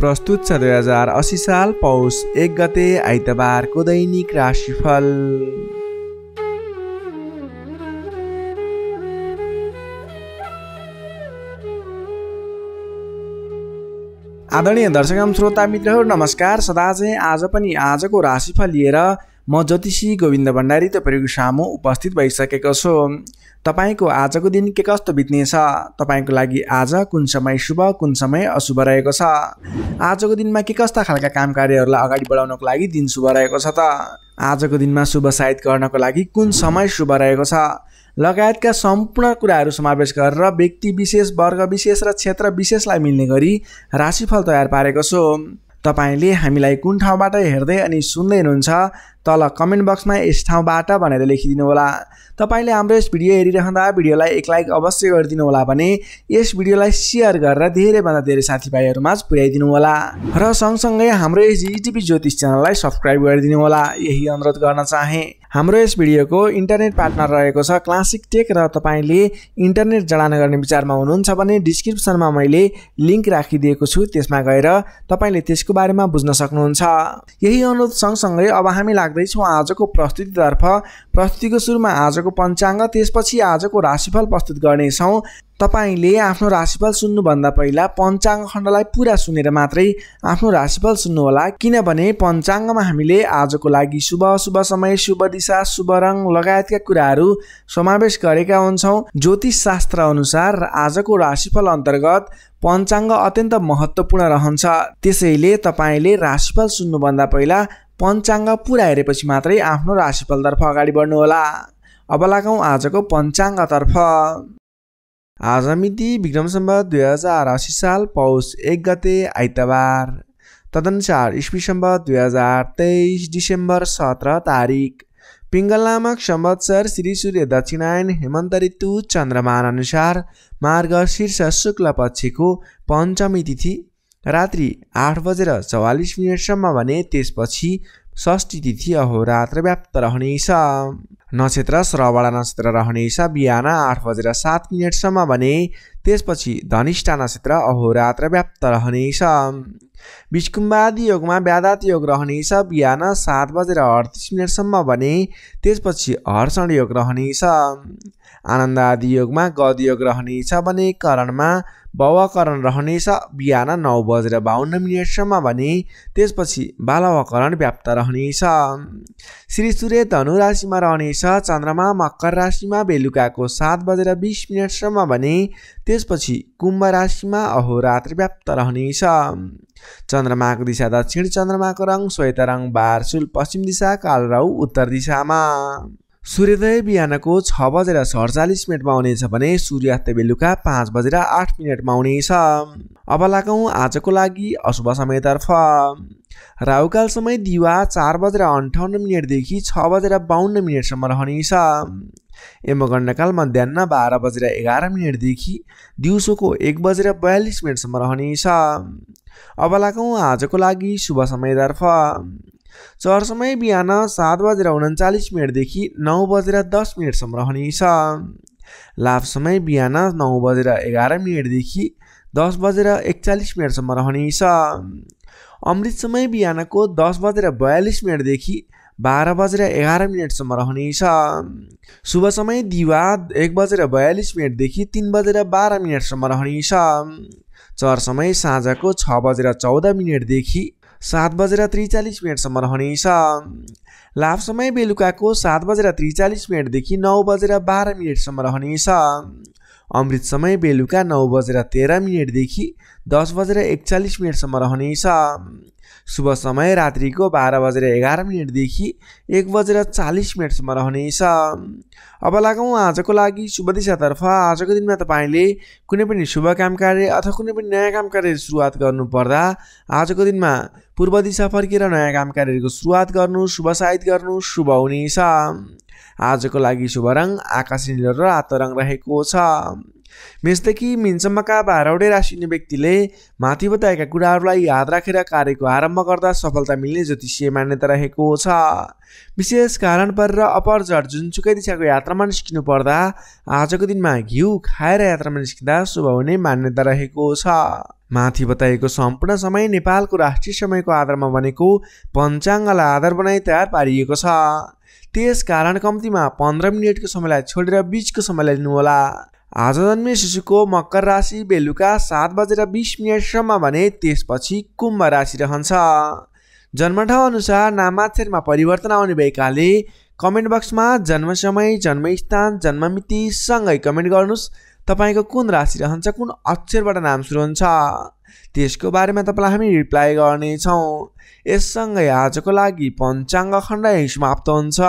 प्रस्तुत छ दुई हजार असी साल पौष एक गते आइतबारको दैनिक राशिफल आदरणीय दर्शकम श्रोता मित्रहरू नमस्कार सदा चाहिँ आज पनि आजको राशिफल लिएर म ज्योतिषी गोविन्द भण्डारी तपाईँको सामु उपस्थित भइसकेको छु तपाईँको आजको दिन के कस्तो बित्नेछ तपाईँको लागि आज कुन समय शुभ कुन समय अशुभ रहेको छ आजको दिनमा के कस्ता खालका काम कार्यहरूलाई अगाडि बढाउनको लागि दिन शुभ रहेको छ त आजको दिनमा शुभ सायद गर्नको लागि कुन समय शुभ रहेको छ लगायतका सम्पूर्ण कुराहरू समावेश गरेर व्यक्ति विशेष वर्ग विशेष र क्षेत्र विशेषलाई मिल्ने गरी राशिफल तयार पारेको छु तपाईँले हामीलाई कुन ठाउँबाट हेर्दै अनि सुन्दै हुनुहुन्छ तल कमेन्ट बक्समा यस ठाउँबाट भनेर लेखिदिनु होला तपाईँले हाम्रो यस भिडियो हेरिरहँदा भिडियोलाई एक लाइक अवश्य गरिदिनु होला भने यस भिडियोलाई सेयर गरेर धेरैभन्दा धेरै साथीभाइहरूमाझ पुर्याइदिनु होला र सँगसँगै हाम्रो यस जिटिभी ज्योतिष च्यानललाई सब्सक्राइब गरिदिनु होला यही अनुरोध गर्न चाहेँ हाम्रो यस भिडियोको इन्टरनेट पार्टनर रहेको छ क्लासिक टेक र तपाईँले इन्टरनेट जडान गर्ने विचारमा हुनुहुन्छ भने डिस्क्रिप्सनमा मैले लिङ्क राखिदिएको छु त्यसमा गएर तपाईँले त्यसको बारेमा बुझ्न सक्नुहुन्छ यही अनुरोध सँगसँगै अब हामी लाग्दैछौँ आजको प्रस्तुतितर्फ प्रस्तुतिको सुरुमा आजको पञ्चाङ्ग त्यसपछि आजको राशिफल प्रस्तुत गर्नेछौँ तपाईँले आफ्नो राशिफल सुन्नुभन्दा पहिला पञ्चाङ्ग खण्डलाई पुरा सुनेर मात्रै आफ्नो राशिफल सुन्नुहोला किनभने पञ्चाङ्गमा हामीले आजको लागि शुभ शुभ समय शुभ दिशा शुभ रङ लगायतका कुराहरू समावेश गरेका हुन्छौँ ज्योतिष शास्त्र अनुसार आजको राशिफल अन्तर्गत पञ्चाङ्ग अत्यन्त महत्त्वपूर्ण रहन्छ त्यसैले तपाईँले राशिफल सुन्नुभन्दा पहिला पञ्चाङ्ग पुरा हेरेपछि मात्रै आफ्नो राशिफलतर्फ अगाडि बढ्नुहोला अब लागौँ आजको पञ्चाङ्गतर्फ आज मिति विक्रम सम्बत दुई हजार असी साल पौष एक गते आइतबार तदनुसार इस्वी सम्बत दुई हजार तेइस डिसेम्बर सत्र तारिक पिङ्गल नामक संवत्सर श्री सूर्य दक्षिणायन हेमन्त ऋतु चन्द्रमान अनुसार मार्ग शीर्ष शुक्ल पक्षको पञ्चमी तिथि रात्रि आठ बजेर चौवालिस मिनटसम्म भने त्यसपछि षष्ठी तिथि अहोरात्र व्याप्त रहनेछ नक्षत्र श्रवणा नक्षत्र रहनेछ बिहान आठ बजेर सात मिनटसम्म भने त्यसपछि धनिष्ठा नक्षत्र अहोरात्र व्याप्त रहनेछ विष्कुम्बादी योगमा व्याधात योग रहनेछ बिहान सात बजेर अडतिस मिनटसम्म भने त्यसपछि हर्षण योग रहनेछ आदि योगमा गद योग रहनेछ भने करणमा भवकरण रहनेछ बिहान नौ बजेर बाहन्न मिनटसम्म भने त्यसपछि बालवकरण व्याप्त रहनेछ श्री सूर्य धनु राशिमा रहनेछ चन्द्रमा मकर राशिमा बेलुकाको सात बजेर बिस मिनटसम्म भने त्यसपछि कुम्भ राशिमा अहोरात्र व्याप्त रहनेछ चन्द्रमाको दिशा दक्षिण चन्द्रमाको रङ श्वेत रङ बारसुल पश्चिम दिशा कालराउ उत्तर दिशामा सूर्योदय बिहानको छ बजेर सडचालिस मिनटमा आउनेछ भने सूर्यास्त बेलुका पाँच बजेर आठ मिनटमा आउनेछ अब लागौँ आजको लागि अशुभ समयतर्फ राहुकाल समय दिवा चार बजेर अन्ठाउन्न मिनटदेखि छ बजेर बाहन्न मिनटसम्म रहनेछ यमगण्ड कालमा बिहान बाह्र बजेर एघार मिनटदेखि दिउँसोको एक बजेर बयालिस मिनटसम्म रहनेछ अब लागौँ आजको लागि शुभ समयतर्फ चर समय बिहान सात बजेर उन्चालिस मिनटदेखि नौ बजेर दस मिनटसम्म रहनेछ लाभ समय बिहान नौ बजेर एघार मिनटदेखि दस बजेर एकचालिस मिनटसम्म रहनेछ अमृत समय बिहानको दस बजेर बयालिस मिनटदेखि बाह्र बजेर एघार मिनटसम्म रहनेछ शुभ समय दिवा एक बजेर बयालिस मिनटदेखि तिन बजेर बाह्र मिनटसम्म रहनेछ चर समय साँझको छ बजेर चौध मिनटदेखि सात बजेर त्रिचालिस मिनटसम्म रहनेछ लाभ समय बेलुकाको सात बजेर त्रिचालिस मिनटदेखि नौ बजेर बाह्र मिनटसम्म रहनेछ अमृत समय बेलुका नौ बजेर तेह्र मिनटदेखि दस बजेर एकचालिस मिनटसम्म रहनेछ शुभ समय रात्रिको बाह्र बजेर एघार मिनटदेखि एक बजेर चालिस मिनटसम्म रहनेछ अब लागौँ आजको लागि शुभ दिशातर्फ आजको दिनमा तपाईँले कुनै पनि शुभ काम कार्य अथवा कुनै पनि नयाँ काम कार्य सुरुवात गर्नुपर्दा आजको दिनमा पूर्व दिशा फर्केर नयाँ काम कार्यको सुरुवात गर्नु शुभ साहित गर्नु शुभ हुनेछ आजको लागि शुभ रङ आकाशी निलो र रातो रङ रहेको छ मेषदेखि मिनसम्मका बाह्रौँडे राशि हुने व्यक्तिले माथि बताएका कुराहरूलाई याद राखेर कार्यको आरम्भ गर्दा सफलता मिल्ने ज्योतिषीय मान्यता रहेको छ विशेष कारण परेर अपरझट जुनसुकै दिशाको यात्रामा निस्किनु पर्दा आजको दिनमा घिउ खाएर यात्रामा निस्किँदा शुभ हुने मान्यता रहेको छ माथि बताएको सम्पूर्ण समय नेपालको राष्ट्रिय समयको आधारमा बनेको पञ्चाङ्गलाई आधार बनाई तयार पारिएको छ त्यस कारण कम्तीमा पन्ध्र मिनटको समयलाई छोडेर बिचको समयलाई लिनुहोला आज जन्मे शिशुको मकर राशि बेलुका सात बजेर बिस मिनटसम्म भने त्यसपछि कुम्भ राशि रहन्छ जन्मठाउँ अनुसार नामाक्षरमा परिवर्तन आउने भएकाले कमेन्ट बक्समा जन्म समय जन्मस्थान जन्ममिति सँगै कमेन्ट गर्नुहोस् तपाईँको कुन राशि रहन्छ कुन अक्षरबाट नाम सुरु हुन्छ त्यसको बारेमा तपाईँलाई हामी रिप्लाई गर्नेछौँ यससँगै आजको लागि पञ्चाङ्ग खण्ड समाप्त हुन्छ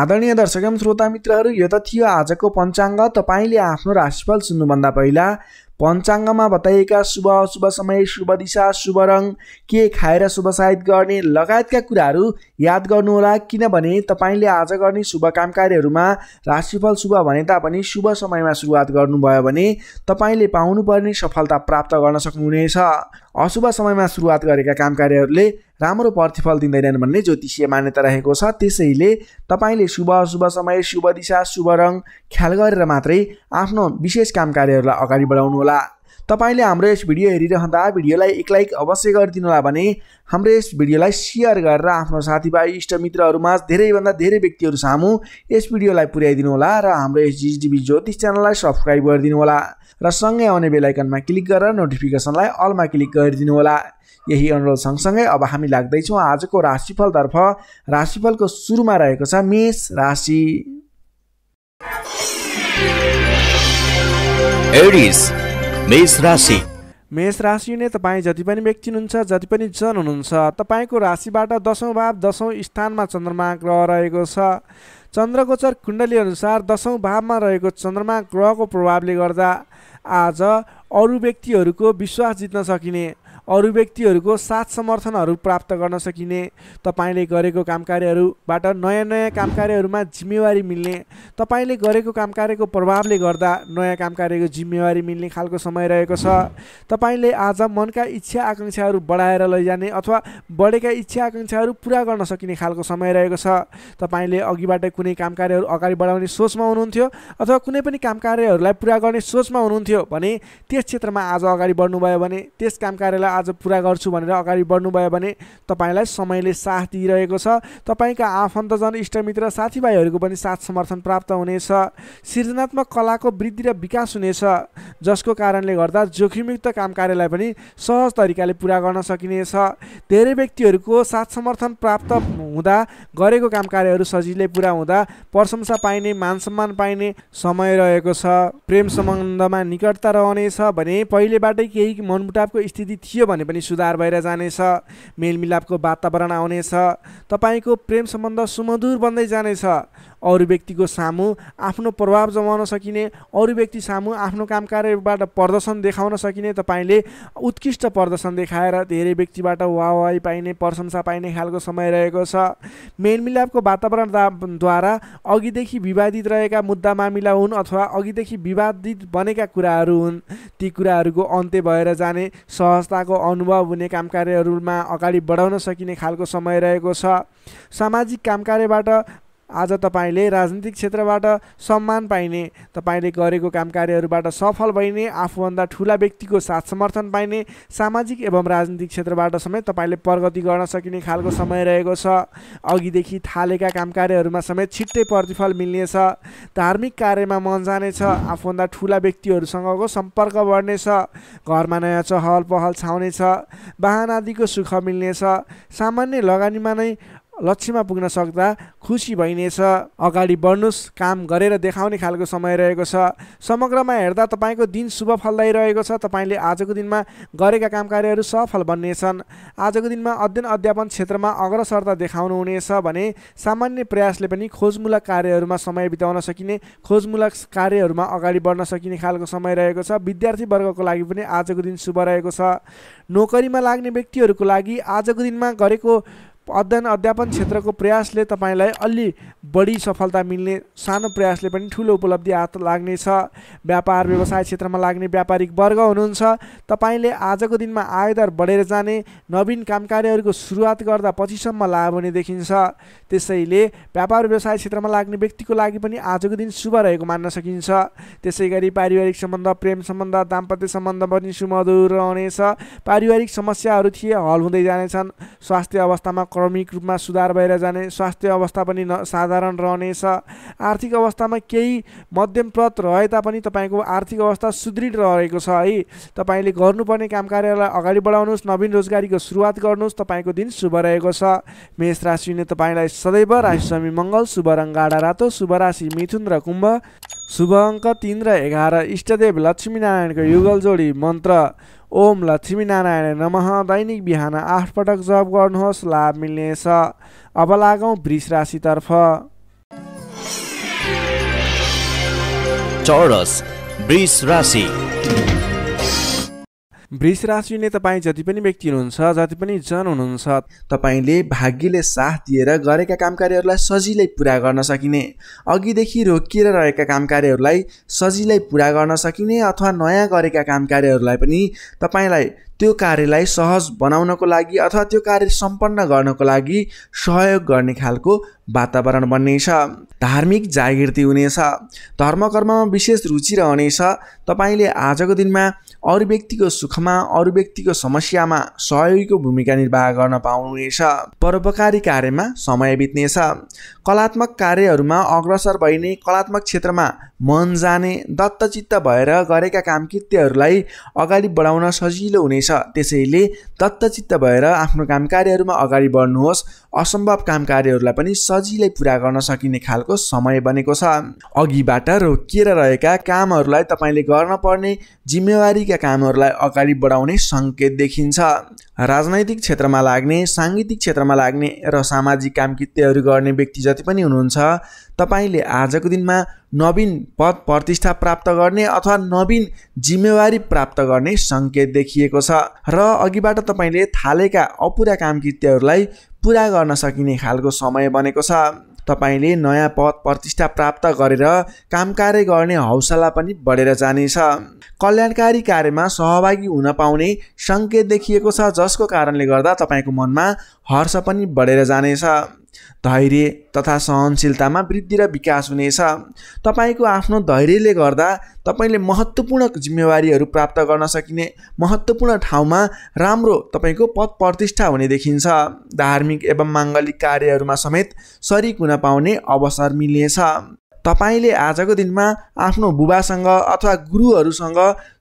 आदरणीय दर्शक एवं श्रोता मित्रहरू यो त थियो आजको पञ्चाङ्ग तपाईँले आफ्नो राशिफल सुन्नुभन्दा पहिला पञ्चाङ्गमा बताइएका शुभ शुभ समय शुभ दिशा शुभ रङ के खाएर शुभ सायद गर्ने लगायतका कुराहरू याद गर्नुहोला किनभने तपाईँले आज गर्ने शुभ काम कार्यहरूमा राशिफल शुभ भने तापनि शुभ समयमा सुरुवात गर्नुभयो भने तपाईँले पाउनुपर्ने सफलता प्राप्त गर्न सक्नुहुनेछ अशुभ समयमा सुरुवात गरेका काम कार्यहरूले राम्रो प्रतिफल दिँदैनन् भन्ने ज्योतिषीय मान्यता रहेको छ त्यसैले तपाईँले शुभ अशुभ समय शुभ दिशा शुभ रङ ख्याल गरेर मात्रै आफ्नो विशेष काम कार्यहरूलाई अगाडि बढाउनुहोला तपाईँले हाम्रो यस भिडियो हेरिरहँदा भिडियोलाई एक लाइक अवश्य गरिदिनु होला भने हाम्रो यस भिडियोलाई सेयर गरेर आफ्नो साथीभाइ इष्टमित्रहरूमा धेरैभन्दा धेरै व्यक्तिहरू सामु यस भिडियोलाई पुर्याइदिनुहोला र हाम्रो यस जिजिटिभी ज्योतिष च्यानललाई सब्सक्राइब गरिदिनुहोला र सँगै आउने बेलायकनमा क्लिक गरेर नोटिफिकेसनलाई अलमा क्लिक गरिदिनु होला यही अनुरोध सँगसँगै अब हामी लाग्दैछौँ आजको राशिफलतर्फ राशिफलको सुरुमा रहेको छ मेष राशि एडिस मेष राशि मेष राशि हुने तपाईँ जति पनि व्यक्ति हुनुहुन्छ जति पनि जन हुनुहुन्छ तपाईँको राशिबाट दसौँ भाव दसौँ स्थानमा चन्द्रमा ग्रह रहेको छ चन्द्रगोचर कुण्डली अनुसार दसौँ भावमा रहेको चन्द्रमा ग्रहको प्रभावले गर्दा आज अरू व्यक्तिहरूको विश्वास जित्न सकिने अरू व्यक्तिहरूको साथ समर्थनहरू प्राप्त गर्न सकिने तपाईँले गरेको काम कार्यहरूबाट नयाँ नयाँ काम कार्यहरूमा जिम्मेवारी मिल्ने तपाईँले गरेको काम कार्यको प्रभावले गर्दा नयाँ काम कार्यको जिम्मेवारी मिल्ने खालको समय रहेको छ तपाईँले आज मनका इच्छा आकाङ्क्षाहरू बढाएर लैजाने अथवा बढेका इच्छा आकाङ्क्षाहरू पुरा गर्न सकिने खालको समय रहेको छ तपाईँले अघिबाट कुनै काम कार्यहरू अगाडि बढाउने सोचमा हुनुहुन्थ्यो अथवा कुनै पनि काम कार्यहरूलाई पुरा गर्ने सोचमा हुनुहुन्थ्यो भने त्यस क्षेत्रमा आज अगाडि बढ्नुभयो भने त्यस काम कार्यलाई आज पुरा गर्छु भनेर अगाडि बढ्नुभयो भने तपाईँलाई समयले साथ दिइरहेको छ तपाईँका आफन्तजन इष्टमित्र साथीभाइहरूको पनि साथ समर्थन प्राप्त हुनेछ सृजनात्मक कलाको वृद्धि र विकास हुनेछ जसको कारणले गर्दा जोखिमयुक्त काम कार्यलाई पनि सहज तरिकाले पुरा गर्न सकिनेछ धेरै व्यक्तिहरूको साथ समर्थन प्राप्त हुँदा गरेको काम कार्यहरू सजिलै पुरा हुँदा प्रशंसा पाइने मान सम्मान पाइने समय रहेको छ प्रेम सम्बन्धमा निकटता रहनेछ भने पहिलेबाटै केही मनमुटावको स्थिति थियो भने पनि सुधार भएर जानेछ मेलमिलापको वातावरण आउनेछ तपाईँको प्रेम सम्बन्ध सुमधुर बन्दै जानेछ अरू व्यक्तिको सामु आफ्नो प्रभाव जमाउन सकिने अरू व्यक्ति सामु आफ्नो काम कार्यबाट प्रदर्शन देखाउन सकिने तपाईँले उत्कृष्ट प्रदर्शन देखाएर धेरै व्यक्तिबाट वाहवाही पाइने प्रशंसा पाइने खालको समय रहेको छ मेलमिलापको वातावरण वातावरणद्वारा अघिदेखि विवादित रहेका मुद्दा मामिला हुन् अथवा अघिदेखि विवादित बनेका कुराहरू हुन् ती कुराहरूको अन्त्य भएर जाने सहजताको उहाँको अनुभव हुने काम कार्यहरूमा अगाडि बढाउन सकिने खालको समय रहेको छ सामाजिक काम कार्यबाट आज तपाईँले राजनीतिक क्षेत्रबाट सम्मान पाइने तपाईँले गरेको काम कार्यहरूबाट सफल भइने आफूभन्दा ठुला व्यक्तिको साथ समर्थन पाइने सामाजिक एवं राजनीतिक क्षेत्रबाट समेत तपाईँले प्रगति गर्न सकिने खालको समय रहेको छ अघिदेखि थालेका काम कार्यहरूमा समेत छिट्टै प्रतिफल मिल्नेछ धार्मिक कार्यमा मन जानेछ आफूभन्दा ठुला व्यक्तिहरूसँगको सम्पर्क बढ्नेछ घरमा नयाँ चहल पहल छाउनेछ वाहन आदिको सुख मिल्नेछ सामान्य लगानीमा नै लक्ष्यमा पुग्न सक्दा खुसी भइनेछ अगाडि बढ्नुहोस् काम गरेर देखाउने खालको समय रहेको छ समग्रमा हेर्दा तपाईँको दिन शुभ फलदायी रहेको छ तपाईँले आजको दिनमा गरेका काम कार्यहरू सफल बन्नेछन् आजको दिनमा अध्ययन अध्यापन क्षेत्रमा अग्रसरता देखाउनुहुनेछ भने सामान्य प्रयासले पनि खोजमूलक कार्यहरूमा समय बिताउन सकिने खोजमूलक कार्यहरूमा अगाडि बढ्न सकिने खालको समय रहेको छ विद्यार्थी वर्गको लागि पनि आजको दिन शुभ रहेको छ नोकरीमा लाग्ने व्यक्तिहरूको लागि आजको दिनमा गरेको अध्ययन अध्यापन क्षेत्रको प्रयासले तपाईँलाई अलि बढी सफलता मिल्ने सानो प्रयासले पनि ठुलो उपलब्धि हात लाग्नेछ व्यापार व्यवसाय क्षेत्रमा लाग्ने व्यापारिक वर्ग हुनुहुन्छ तपाईँले आजको दिनमा आयदर बढेर जाने नवीन काम कार्यहरूको सुरुवात गर्दा पछिसम्म लाभ हुने देखिन्छ त्यसैले व्यापार व्यवसाय क्षेत्रमा लाग्ने व्यक्तिको लागि पनि आजको दिन शुभ रहेको मान्न सकिन्छ त्यसै गरी पारिवारिक सम्बन्ध प्रेम सम्बन्ध दाम्पत्य सम्बन्ध पनि सुमधुर रहनेछ पारिवारिक समस्याहरू थिए हल हुँदै जानेछन् स्वास्थ्य अवस्थामा क्रमिक रूपमा सुधार भएर जाने स्वास्थ्य अवस्था पनि न साधारण रहनेछ आर्थिक अवस्थामा केही मध्यमप्रत रहे तापनि तपाईँको आर्थिक अवस्था सुदृढ रहेको छ है तपाईँले गर्नुपर्ने काम कार्यलाई अगाडि बढाउनुहोस् नवीन रोजगारीको सुरुवात गर्नुहोस् तपाईँको दिन शुभ रहेको छ मेष राशिले तपाईँलाई सदैव राशि स्वामी मङ्गल शुभ रङ गाडा रातो शुभ राशि मिथुन र कुम्भ शुभ अङ्क तिन र एघार इष्टदेव लक्ष्मीनारायणको युगल जोडी मन्त्र ओम लक्ष्मीनारायण नम दैनिक बिहान आठ पटक जप गर्नुहोस् लाभ मिल्नेछ अब लागौँ वृष राशितर्फ चौरस वृष राशि वृष राशि नै तपाईँ जति पनि व्यक्ति हुनुहुन्छ जति पनि जन हुनुहुन्छ तपाईँले भाग्यले साथ दिएर गरेका काम कार्यहरूलाई सजिलै पुरा गर्न सकिने अघिदेखि रोकिएर रहेका काम कार्यहरूलाई सजिलै पुरा गर्न सकिने अथवा नयाँ गरेका काम कार्यहरूलाई पनि तपाईँलाई त्यो कार्यलाई सहज बनाउनको लागि अथवा त्यो कार्य सम्पन्न गर्नको लागि सहयोग गर्ने खालको वातावरण बन्नेछ धार्मिक जागृति हुनेछ धर्म कर्ममा विशेष रुचि रहनेछ तपाईँले आजको दिनमा अरू व्यक्तिको सुखमा अरू व्यक्तिको समस्यामा सहयोगीको भूमिका निर्वाह गर्न पाउनुहुनेछ परोपकारी कार्यमा समय बित्नेछ कलात्मक कार्यहरूमा अग्रसर भइने कलात्मक क्षेत्रमा मन जाने दत्तचित्त भएर गरेका कामकृत्यहरूलाई अगाडि बढाउन सजिलो हुनेछ त्यसैले दत्तचित्त भएर आफ्नो काम कार्यहरूमा अगाडि बढ्नुहोस् असम्भव काम कार्यहरूलाई पनि सजिलै पुरा गर्न सकिने खालको समय बनेको छ अघिबाट रोकिएर रहेका कामहरूलाई तपाईँले गर्न पर्ने जिम्मेवारीका कामहरूलाई अगाडि बढाउने सङ्केत देखिन्छ राजनैतिक क्षेत्रमा लाग्ने साङ्गीतिक क्षेत्रमा लाग्ने र सामाजिक कामकृत्यहरू गर्ने व्यक्ति जति पनि हुनुहुन्छ तपाईँले आजको दिनमा नवीन पद प्रतिष्ठा प्राप्त गर्ने अथवा नवीन जिम्मेवारी प्राप्त गर्ने सङ्केत देखिएको छ र अघिबाट तपाईँले थालेका अपुरा कामकृत्यहरूलाई पुरा गर्न सकिने खालको समय बनेको छ तपाईँले नयाँ पद प्रतिष्ठा प्राप्त गरेर काम कार्य गर्ने हौसला पनि बढेर जानेछ कल्याणकारी कार्यमा सहभागी हुन पाउने सङ्केत देखिएको छ जसको कारणले गर्दा तपाईँको मनमा हर्ष पनि बढेर जानेछ धैर्य तथा सहनशीलतामा वृद्धि र विकास हुनेछ तपाईँको आफ्नो धैर्यले गर्दा तपाईँले महत्त्वपूर्ण जिम्मेवारीहरू प्राप्त गर्न सकिने महत्त्वपूर्ण ठाउँमा राम्रो तपाईँको पद प्रतिष्ठा हुने देखिन्छ धार्मिक एवं माङ्गलिक कार्यहरूमा समेत सरिक हुन पाउने अवसर मिल्नेछ तपाईँले आजको दिनमा आफ्नो बुबासँग अथवा गुरुहरूसँग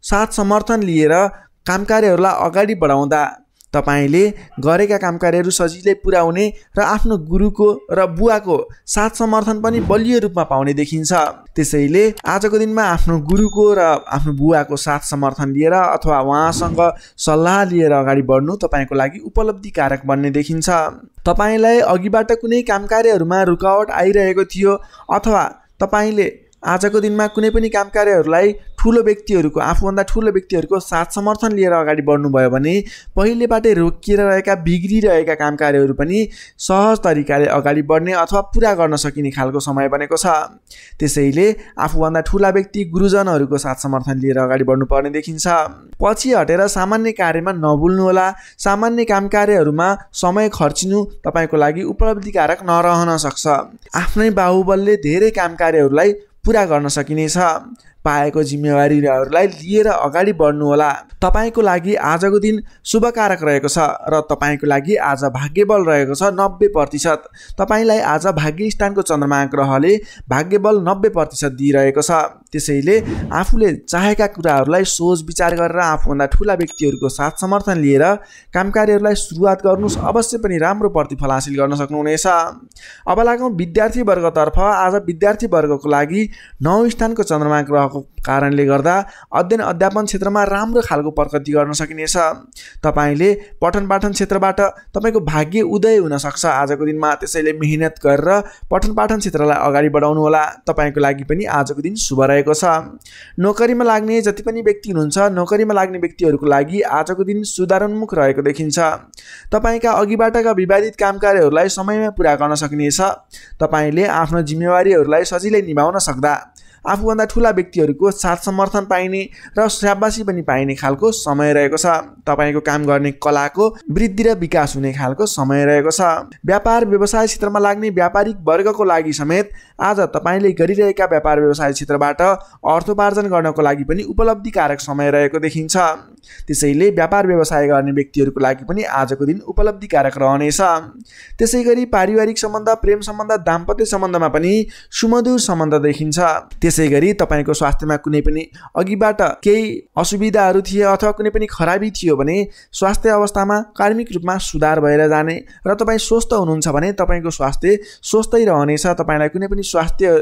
साथ समर्थन लिएर काम कार्यहरूलाई अगाडि बढाउँदा तपाईँले गरेका काम कार्यहरू सजिलै पुर्याउने र आफ्नो गुरुको र बुवाको साथ समर्थन पनि बलियो रूपमा पाउने देखिन्छ त्यसैले आजको दिनमा आफ्नो गुरुको र आफ्नो बुवाको साथ समर्थन लिएर अथवा उहाँसँग सल्लाह लिएर अगाडि बढ्नु तपाईँको लागि उपलब्धिकारक बन्ने देखिन्छ तपाईँलाई अघिबाट कुनै काम कार्यहरूमा रुकावट आइरहेको थियो अथवा तपाईँले आजको दिनमा कुनै पनि काम कार्यहरूलाई ठुलो व्यक्तिहरूको आफूभन्दा ठुलो व्यक्तिहरूको साथ समर्थन लिएर अगाडि बढ्नुभयो भने पहिलेबाटै रोकिएर रहेका बिग्रिरहेका काम कार्यहरू पनि सहज तरिकाले अगाडि बढ्ने अथवा पुरा गर्न सकिने खालको समय बनेको छ त्यसैले आफूभन्दा ठुला व्यक्ति गुरुजनहरूको साथ समर्थन लिएर अगाडि बढ्नुपर्ने देखिन्छ पछि हटेर सामान्य कार्यमा नभुल्नुहोला सामान्य काम कार्यहरूमा समय खर्चिनु तपाईँको लागि उपलब्धिकारक नरहन सक्छ आफ्नै बाहुबलले धेरै काम कार्यहरूलाई पुरा गर्न सकिनेछ पाएको जिम्मेवारीहरूलाई लिएर अगाडि बढ्नुहोला तपाईँको लागि आजको दिन शुभकारक रहेको छ र तपाईँको लागि आज भाग्यबल रहेको छ नब्बे प्रतिशत तपाईँलाई आज भाग्य स्थानको चन्द्रमा ग्रहले भाग्यबल नब्बे प्रतिशत दिइरहेको छ त्यसैले आफूले चाहेका कुराहरूलाई सोच विचार गरेर आफूभन्दा ठुला व्यक्तिहरूको साथ समर्थन लिएर काम कार्यहरूलाई सुरुवात गर्नुहोस् अवश्य पनि राम्रो प्रतिफल हासिल गर्न सक्नुहुनेछ अब लागौँ विद्यार्थीवर्गतर्फ आज विद्यार्थीवर्गको लागि नौ स्थानको चन्द्रमा ग्रहको कारणले गर्दा अध्ययन अध्यापन क्षेत्रमा राम्रो खालको प्रगति गर्न सकिनेछ तपाईँले पठन पाठन क्षेत्रबाट तपाईँको भाग्य उदय हुनसक्छ आजको दिनमा त्यसैले मिहिनेत गरेर पठन पाठन क्षेत्रलाई अगाडि बढाउनुहोला तपाईँको लागि पनि आजको दिन शुभ रहेको भएको छ नोकरीमा लाग्ने जति पनि व्यक्ति हुनुहुन्छ नोकरीमा लाग्ने व्यक्तिहरूको लागि आजको दिन सुधारोन्मुख रहेको देखिन्छ तपाईँका अघिबाटका विवादित काम कार्यहरूलाई समयमा पुरा गर्न सकिनेछ तपाईँले आफ्नो जिम्मेवारीहरूलाई सजिलै निभाउन सक्दा आफूभन्दा ठुला व्यक्तिहरूको साथ समर्थन पाइने र स्याबासी पनि पाइने खालको समय रहेको छ तपाईँको काम गर्ने कलाको वृद्धि र विकास हुने खालको समय रहेको छ व्यापार व्यवसाय क्षेत्रमा लाग्ने व्यापारिक वर्गको लागि समेत आज तपाईँले गरिरहेका व्यापार व्यवसाय क्षेत्रबाट अर्थोपार्जन गर्नको लागि पनि उपलब्धिकारक समय रहेको देखिन्छ त्यसैले व्यापार व्यवसाय गर्ने व्यक्तिहरूको लागि पनि आजको दिन उपलब्धिकारक रहनेछ त्यसै गरी पारिवारिक सम्बन्ध प्रेम सम्बन्ध दाम्पत्य सम्बन्धमा पनि सुमधुर सम्बन्ध देखिन्छ त्यसै गरी तपाईँको स्वास्थ्यमा कुनै पनि अघिबाट केही असुविधाहरू थिए अथवा कुनै पनि खराबी थियो भने स्वास्थ्य अवस्थामा कार्मिक रूपमा सुधार भएर जाने र तपाईँ स्वस्थ हुनुहुन्छ भने तपाईँको स्वास्थ्य स्वस्थै रहनेछ तपाईँलाई कुनै पनि स्वास्थ्य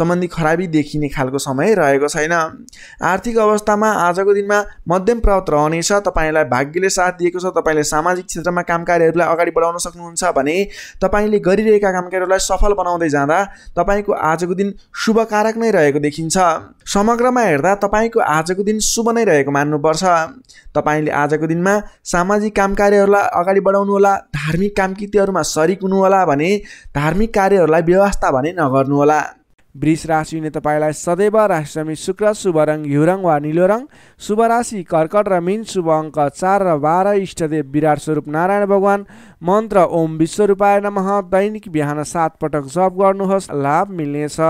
सम्बन्धी खराबी देखिने खालको समय रहेको छैन आर्थिक अवस्थामा आजको दिनमा मध्यम प्राप्त रहनेछ तपाईँलाई भाग्यले साथ दिएको छ तपाईँले सामाजिक क्षेत्रमा काम कार्यहरूलाई अगाडि बढाउन सक्नुहुन्छ भने तपाईँले गरिरहेका काम कार्यहरूलाई सफल बनाउँदै जाँदा तपाईँको आजको दिन शुभकारक नै रहेको देखिन्छ समग्रमा हेर्दा तपाईँको आजको दिन शुभ नै रहेको मान्नुपर्छ तपाईँले आजको दिनमा सामाजिक काम कार्यहरूलाई अगाडि बढाउनुहोला धार्मिक कामकृतिहरूमा सरिक हुनुहोला भने धार्मिक कार्यहरूलाई व्यवस्था भने नगर्नुहोला वृष राशि हुने तपाईँलाई सदैव राशिमी शुक्र शुभ रङ हिउरङ वा निलो रङ शुभ राशि कर्कट र मिन शुभ अङ्क चार र बाह्र इष्टदेव विराट स्वरूप नारायण भगवान मन्त्र ओम विश्वरूपाय नमः दैनिक बिहान सात पटक जप गर्नुहोस् लाभ मिल्नेछ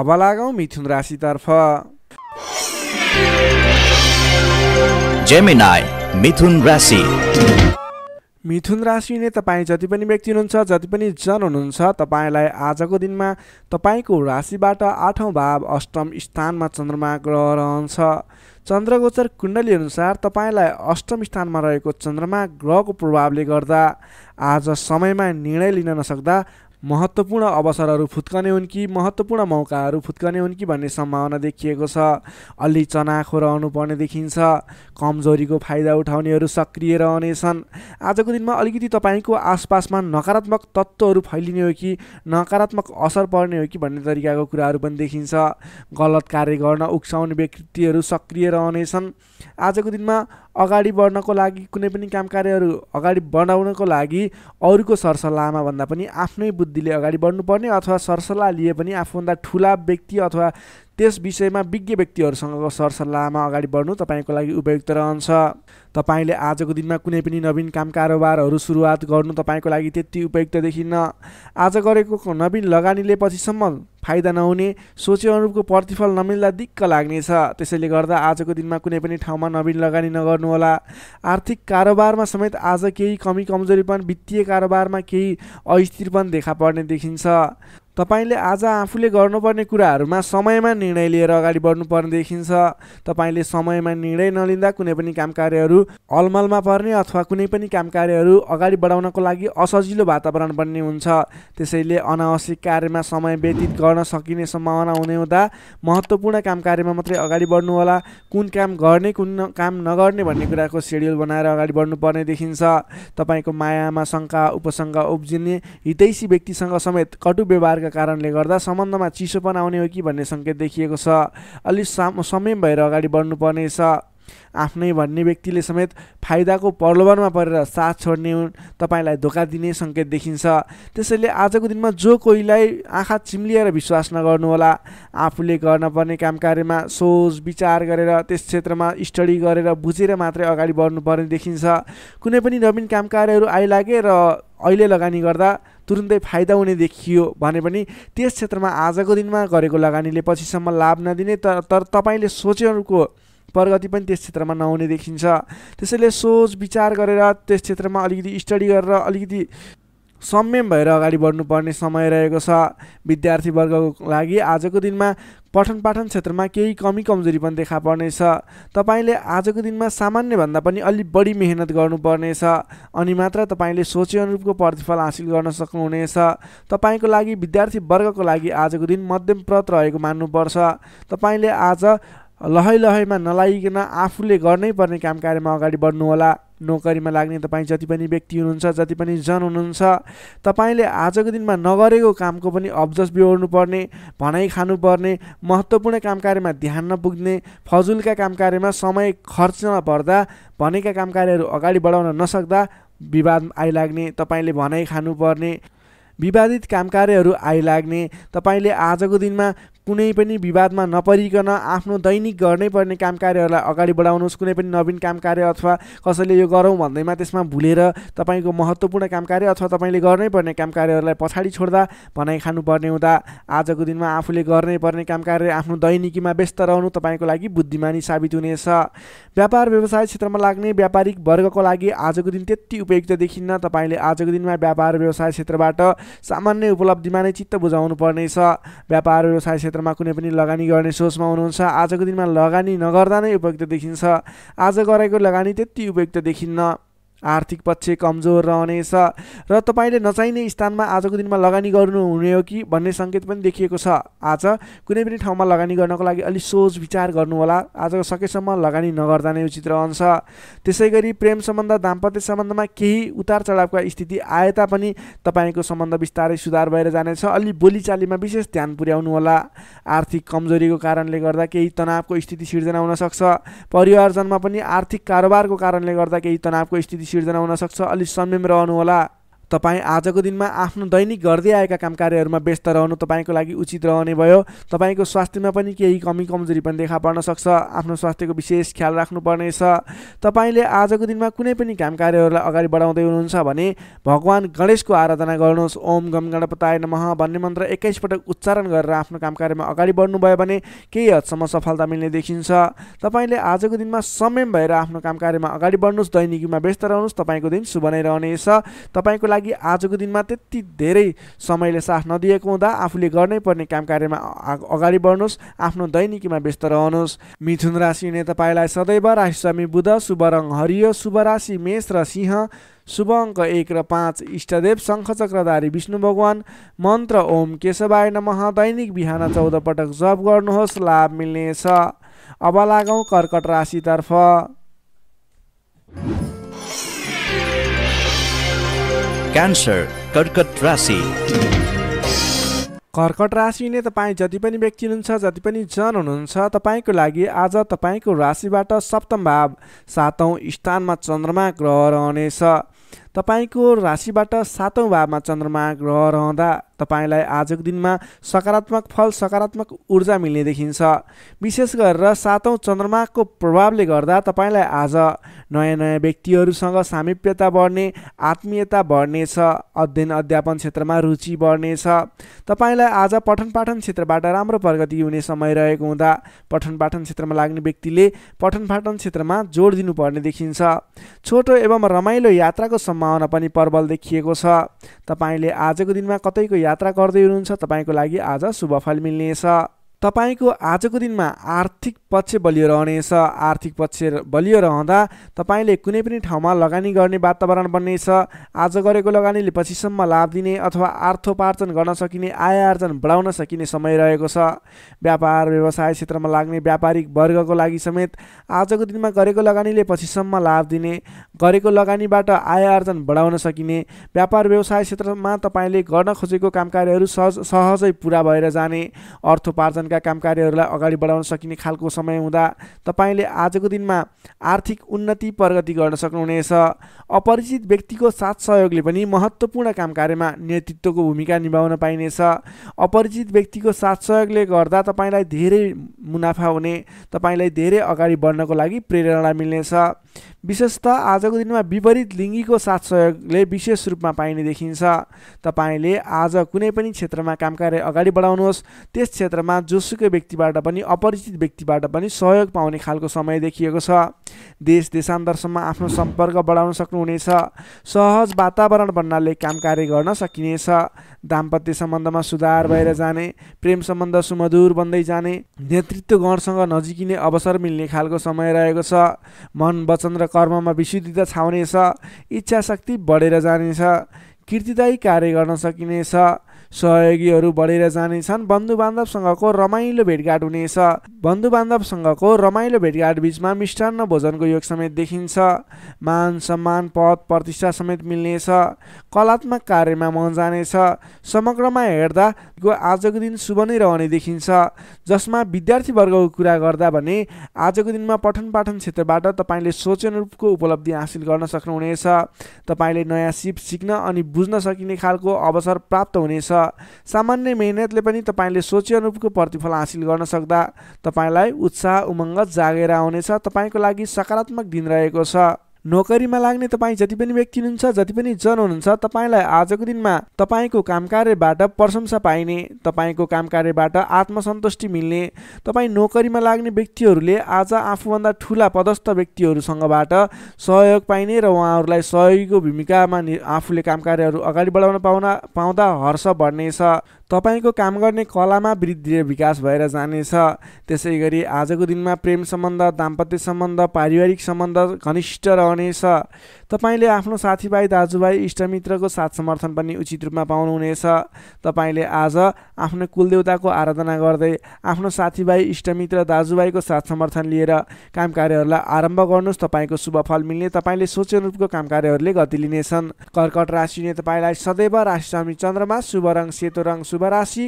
अब लागौँ मिथुन राशितर्फ मिथुन राशि मिथुन राशि नै तपाईँ जति पनि व्यक्ति हुनुहुन्छ जति पनि जन हुनुहुन्छ तपाईँलाई आजको दिनमा तपाईँको राशिबाट आठौँ भाव अष्टम स्थानमा चन्द्रमा ग्रह रहन्छ चन्द्रगोचर कुण्डली अनुसार तपाईँलाई अष्टम स्थानमा रहेको चन्द्रमा ग्रहको प्रभावले गर्दा आज समयमा निर्णय लिन नसक्दा महत्त्वपूर्ण अवसरहरू फुत्कने हुन् कि महत्त्वपूर्ण मौकाहरू फुत्कने हुन् कि भन्ने सम्भावना देखिएको छ अलि चनाखो रहनु पर्ने देखिन्छ कमजोरीको फाइदा उठाउनेहरू सक्रिय रहनेछन् आजको दिनमा अलिकति तपाईँको आसपासमा नकारात्मक तत्त्वहरू फैलिने हो कि नकारात्मक असर पर्ने हो कि भन्ने तरिकाको कुराहरू पनि देखिन्छ गलत कार्य गर्न उक्साउने व्यक्तिहरू सक्रिय रहनेछन् आजको दिनमा अगाडि बढ्नको लागि कुनै पनि काम कार्यहरू अगाडि बढाउनको लागि अरूको सरसल्लाहमा भन्दा पनि आफ्नै बुद्धिले अगाडि बढ्नुपर्ने अथवा सरसल्लाह लिए पनि आफूभन्दा ठुला व्यक्ति अथवा त्यस विषयमा विज्ञ व्यक्तिहरूसँगको सरसल्लाहमा अगाडि बढ्नु तपाईँको लागि उपयुक्त रहन्छ तपाईँले आजको दिनमा कुनै पनि नवीन काम कारोबारहरू सुरुवात गर्नु तपाईँको लागि त्यति उपयुक्त देखिन्न आज गरेको नवीन लगानीले पछिसम्म फाइदा नहुने सोचे अनुरूपको प्रतिफल नमिल्दा दिक्क लाग्नेछ त्यसैले गर्दा आजको दिनमा कुनै पनि ठाउँमा नवीन लगानी नगर्नुहोला आर्थिक कारोबारमा समेत आज केही कमी कमजोरीपन वित्तीय कारोबारमा केही अस्थिरपन देखा पर्ने देखिन्छ तपाईँले आज आफूले गर्नुपर्ने कुराहरूमा समयमा निर्णय लिएर अगाडि बढ्नुपर्ने देखिन्छ तपाईँले समयमा निर्णय नलिँदा कुनै पनि काम कार्यहरू अलमलमा पर्ने अथवा कुनै पनि काम कार्यहरू अगाडि बढाउनको लागि असजिलो वातावरण बन्ने हुन्छ त्यसैले अनावश्यक कार्यमा समय व्यतीत गर्न सकिने सम्भावना हुने हुँदा महत्त्वपूर्ण काम कार्यमा मात्रै अगाडि बढ्नुहोला कुन काम गर्ने कुन काम नगर्ने भन्ने कुराको सेड्युल बनाएर अगाडि बढ्नुपर्ने देखिन्छ तपाईँको मायामा शङ्का उपशङ्का उब्जिने हितैसी व्यक्तिसँग समेत कटु व्यवहार प्रकारका कारणले गर्दा सम्बन्धमा चिसोपन आउने हो कि भन्ने सङ्केत देखिएको छ अलि साम भएर अगाडि बढ्नुपर्नेछ आफ्नै भन्ने व्यक्तिले समेत फाइदाको प्रलोभनमा परेर साथ छोड्ने तपाईँलाई धोका दिने सङ्केत देखिन्छ त्यसैले आजको दिनमा जो कोहीलाई आँखा चिम्लिएर विश्वास नगर्नुहोला आफूले गर्न पर्ने काम कार्यमा सोच विचार गरेर त्यस क्षेत्रमा स्टडी गरेर बुझेर मात्रै अगाडि बढ्नुपर्ने देखिन्छ कुनै पनि नवीन काम कार्यहरू आइलागे र अहिले लगानी गर्दा तुरुन्तै फाइदा हुने देखियो भने पनि त्यस क्षेत्रमा आजको दिनमा गरेको लगानीले पछिसम्म लाभ नदिने तर तर तपाईँले सोचेहरूको प्रगति पनि त्यस क्षेत्रमा नहुने देखिन्छ त्यसैले सोच विचार गरेर त्यस क्षेत्रमा अलिकति स्टडी गरेर अलिकति संयम भएर अगाडि बढ्नुपर्ने समय रहेको छ विद्यार्थीवर्गको लागि आजको दिनमा पठन पाठन क्षेत्रमा केही कमी कमजोरी पनि देखा पर्नेछ तपाईँले आजको दिनमा सामान्यभन्दा पनि अलिक बढी मेहनत गर्नुपर्नेछ अनि मात्र तपाईँले सोचे अनुरूपको प्रतिफल हासिल गर्न सक्नुहुनेछ तपाईँको लागि विद्यार्थीवर्गको लागि आजको दिन मध्यमप्रत रहेको मान्नुपर्छ तपाईँले आज लहै लहैमा नलागिकन आफूले गर्नै पर्ने काम कार्यमा अगाडि बढ्नुहोला नोकरीमा लाग्ने तपाईँ जति पनि व्यक्ति हुनुहुन्छ जति पनि जन हुनुहुन्छ तपाईँले आजको दिनमा नगरेको कामको पनि अब्जस बिहोर्नु पर्ने भनाइ खानुपर्ने महत्त्वपूर्ण काम कार्यमा ध्यान नपुग्ने फजुलका काम कार्यमा समय खर्च नपर्दा भनेका काम कार्यहरू अगाडि बढाउन नसक्दा विवाद आइलाग्ने तपाईँले भनाइ खानुपर्ने विवादित काम कार्यहरू आइलाग्ने तपाईँले आजको दिनमा कुनै पनि विवादमा नपरिकन आफ्नो दैनिक गर्नै पर्ने काम कार्यहरूलाई अगाडि बढाउनुहोस् कुनै पनि नवीन काम कार्य अथवा कसैले यो गरौँ भन्दैमा त्यसमा भुलेर तपाईँको महत्त्वपूर्ण काम कार्य अथवा तपाईँले गर्नै पर्ने काम कार्यहरूलाई पछाडि छोड्दा भनाइ खानुपर्ने हुँदा आजको दिनमा आफूले गर्नै पर्ने काम कार्य आफ्नो दैनिकीमा व्यस्त रहनु तपाईँको लागि बुद्धिमानी साबित हुनेछ व्यापार व्यवसाय क्षेत्रमा लाग्ने व्यापारिक वर्गको लागि आजको दिन त्यति उपयुक्त देखिन्न तपाईँले आजको दिनमा व्यापार व्यवसाय क्षेत्रबाट सामान्य उपलब्धिमा नै चित्त बुझाउनु पर्नेछ व्यापार व्यवसाय क्षेत्रमा कुनै पनि लगानी गर्ने सोचमा हुनुहुन्छ आजको दिनमा लगानी नगर्दा नै उपयुक्त देखिन्छ आज गरेको लगानी त्यति उपयुक्त देखिन्न आर्थिक पक्ष कमजोर रहनेछ र तपाईँले नचाहिने स्थानमा आजको दिनमा लगानी गर्नुहुने हो कि भन्ने सङ्केत पनि देखिएको छ आज कुनै पनि ठाउँमा लगानी गर्नको लागि अलिक सोच विचार गर्नुहोला आजको सकेसम्म लगानी नगर्दा नै उचित रहन्छ त्यसै गरी प्रेम सम्बन्ध दाम्पत्य सम्बन्धमा केही उतार चढावका स्थिति आए तापनि तपाईँको सम्बन्ध बिस्तारै सुधार भएर जानेछ अलि बोलीचालीमा विशेष ध्यान पुर्याउनुहोला आर्थिक कमजोरीको कारणले गर्दा केही तनावको स्थिति सिर्जना हुनसक्छ परिवारजनमा पनि आर्थिक कारोबारको कारणले गर्दा केही तनावको स्थिति सिर्जना हुनसक्छ अलि संयम रहनुहोला तपाईँ आजको दिनमा आफ्नो दैनिक गर्दै आएका काम कार्यहरूमा व्यस्त रहनु तपाईँको लागि उचित रहने भयो तपाईँको स्वास्थ्यमा पनि केही कमी कमजोरी पनि देखा पर्न सक्छ आफ्नो स्वास्थ्यको विशेष ख्याल राख्नुपर्नेछ तपाईँले आजको दिनमा कुनै पनि काम कार्यहरूलाई अगाडि बढाउँदै हुनुहुन्छ भने भगवान् गणेशको आराधना गर्नुहोस् ओम गम गणपताय नमः भन्ने मन्त्र पटक उच्चारण गरेर आफ्नो काम कार्यमा अगाडि बढ्नुभयो भने केही हदसम्म सफलता मिल्ने देखिन्छ तपाईँले आजको दिनमा समयम भएर आफ्नो काम कार्यमा अगाडि बढ्नुहोस् दैनिकीमा व्यस्त रहनुहोस् तपाईँको दिन शुभ नै रहनेछ तपाईँको लागि लागि आजको दिनमा त्यति धेरै समयले साथ नदिएको हुँदा आफूले गर्नै पर्ने काम कार्यमा अगाडि बढ्नुहोस् आफ्नो दैनिकीमा व्यस्त रहनुहोस् मिथुन राशि हुने तपाईँलाई सदैव राशि बुध शुभ रङ हरियो शुभ राशि मेष र सिंह शुभ अङ्क एक र पाँच इष्टदेव शङ्खचक्रधारी विष्णु भगवान मन्त्र ओम केशवाय नमः दैनिक बिहान चौध पटक जप गर्नुहोस् लाभ मिल्नेछ अब लागौँ कर्कट राशितर्फ क्यान्सर कर्कट राशि कर्कट राशि नै तपाईँ जति पनि व्यक्ति हुनुहुन्छ जति पनि जन हुनुहुन्छ तपाईँको लागि आज तपाईँको राशिबाट सप्तम भाव सातौँ स्थानमा चन्द्रमा ग्रह रहनेछ तपाईँको राशिबाट सातौँ भावमा चन्द्रमा ग्रह रहँदा तपाईँलाई आजको दिनमा सकारात्मक फल सकारात्मक ऊर्जा मिल्ने देखिन्छ विशेष गरेर सातौँ चन्द्रमाको प्रभावले गर्दा तपाईँलाई आज नयाँ नयाँ व्यक्तिहरूसँग सामिप्यता बढ्ने आत्मीयता बढ्नेछ अध्ययन अध्यापन क्षेत्रमा रुचि बढ्नेछ तपाईँलाई आज पठन पाठन क्षेत्रबाट राम्रो प्रगति हुने समय रहेको हुँदा पठन पाठन क्षेत्रमा लाग्ने व्यक्तिले पठन पाठन क्षेत्रमा जोड दिनुपर्ने देखिन्छ छोटो एवं रमाइलो यात्राको सम्म सम्भावना पनि प्रबल देखिएको छ तपाईँले आजको दिनमा कतैको यात्रा गर्दै हुनुहुन्छ तपाईँको लागि आज शुभफल मिल्नेछ तपाईँको आजको दिनमा आर्थिक पक्ष बलियो रहनेछ आर्थिक पक्ष बलियो रहँदा तपाईँले कुनै पनि ठाउँमा लगानी गर्ने वातावरण बन्नेछ आज गरेको लगानीले पछिसम्म लाभ दिने अथवा आर्थोपार्जन गर्न सकिने आय आर्जन बढाउन सकिने समय रहेको छ व्यापार व्यवसाय क्षेत्रमा लाग्ने व्यापारिक वर्गको लागि समेत आजको दिनमा गरेको लगानीले पछिसम्म लाभ दिने गरेको लगानीबाट आय आर्जन बढाउन सकिने व्यापार व्यवसाय क्षेत्रमा तपाईँले गर्न खोजेको काम कार्यहरू सहज सहजै पुरा भएर जाने अर्थोपार्जन लगायतका काम कार्यहरूलाई अगाडि बढाउन सकिने खालको समय हुँदा तपाईँले आजको दिनमा आर्थिक उन्नति प्रगति गर्न सक्नुहुनेछ अपरिचित व्यक्तिको साथ सहयोगले पनि महत्त्वपूर्ण काम कार्यमा नेतृत्वको भूमिका निभाउन पाइनेछ अपरिचित व्यक्तिको साथ सहयोगले गर्दा तपाईँलाई धेरै मुनाफा हुने तपाईँलाई धेरै अगाडि बढ्नको लागि प्रेरणा मिल्नेछ विशेषत आजको दिनमा विपरीत लिङ्गीको साथ सहयोगले विशेष रूपमा पाइने देखिन्छ तपाईँले आज कुनै पनि क्षेत्रमा काम कार्य अगाडि बढाउनुहोस् त्यस क्षेत्रमा जोसुकै व्यक्तिबाट पनि अपरिचित व्यक्तिबाट पनि सहयोग पाउने खालको समय देखिएको छ देश देशान्तरसम्म आफ्नो सम्पर्क बढाउन सक्नुहुनेछ सहज वातावरण बन्नाले काम कार्य गर्न सकिनेछ दाम्पत्य सम्बन्धमा सुधार भएर जाने प्रेम सम्बन्ध सुमधुर बन्दै जाने नेतृत्वगणसँग नजिकिने अवसर मिल्ने खालको समय रहेको छ मन वचन र कर्ममा विशुद्धता छाउनेछ इच्छा शक्ति बढेर जानेछ कीर्तिदायी कार्य गर्न सकिनेछ सहयोगीहरू बढेर जानेछन् बन्धु बान्धवसँगको रमाइलो भेटघाट हुनेछ बन्धु बान्धवसँगको रमाइलो भेटघाट बिचमा मिष्टान्न भोजनको योग समेत देखिन्छ मान सम्मान पद प्रतिष्ठा समेत मिल्नेछ कलात्मक कार्यमा मन जानेछ समग्रमा हेर्दा आजको दिन शुभ नै रहने देखिन्छ जसमा विद्यार्थीवर्गको कुरा गर्दा भने आजको दिनमा पठन पाठन क्षेत्रबाट तपाईँले सोचनरूपको उपलब्धि हासिल गर्न सक्नुहुनेछ तपाईँले नयाँ सिप सिक्न अनि बुझ्न सकिने खालको अवसर प्राप्त हुनेछ सामान्य मेहनतले पनि तपाईँले अनुरूपको प्रतिफल हासिल गर्न सक्दा तपाईँलाई उत्साह उमङ्ग जागेर आउनेछ तपाईँको लागि सकारात्मक दिन रहेको छ नोकरीमा लाग्ने तपाईँ जति पनि व्यक्ति हुनुहुन्छ जति पनि जन हुनुहुन्छ तपाईँलाई आजको दिनमा तपाईँको काम कार्यबाट प्रशंसा पाइने तपाईँको काम कार्यबाट आत्मसन्तुष्टि मिल्ने तपाईँ नोकरीमा लाग्ने व्यक्तिहरूले आज आफूभन्दा ठुला पदस्थ व्यक्तिहरूसँगबाट सहयोग पाइने र उहाँहरूलाई सहयोगीको भूमिकामा आफूले काम कार्यहरू अगाडि बढाउन पाउन पाउँदा हर्ष बढ्नेछ तपाईँको काम गर्ने कलामा वृद्धि र विकास भएर जानेछ त्यसै गरी आजको दिनमा प्रेम सम्बन्ध दाम्पत्य सम्बन्ध पारिवारिक सम्बन्ध घनिष्ठ रहनेछ तपाईँले आफ्नो साथीभाइ दाजुभाइ इष्टमित्रको साथ समर्थन पनि उचित रूपमा पाउनुहुनेछ तपाईँले आज आफ्नो कुलदेवताको आराधना गर्दै आफ्नो साथीभाइ इष्टमित्र दाजुभाइको साथ समर्थन लिएर काम कार्यहरूलाई आरम्भ गर्नुहोस् तपाईँको शुभ फल मिल्ने तपाईँले सोचे रूपको काम कार्यहरूले गति लिनेछन् कर्कट राशि तपाईँलाई सदैव राशि स्वामी चन्द्रमा शुभ रङ सेतो रङ शुभ राशि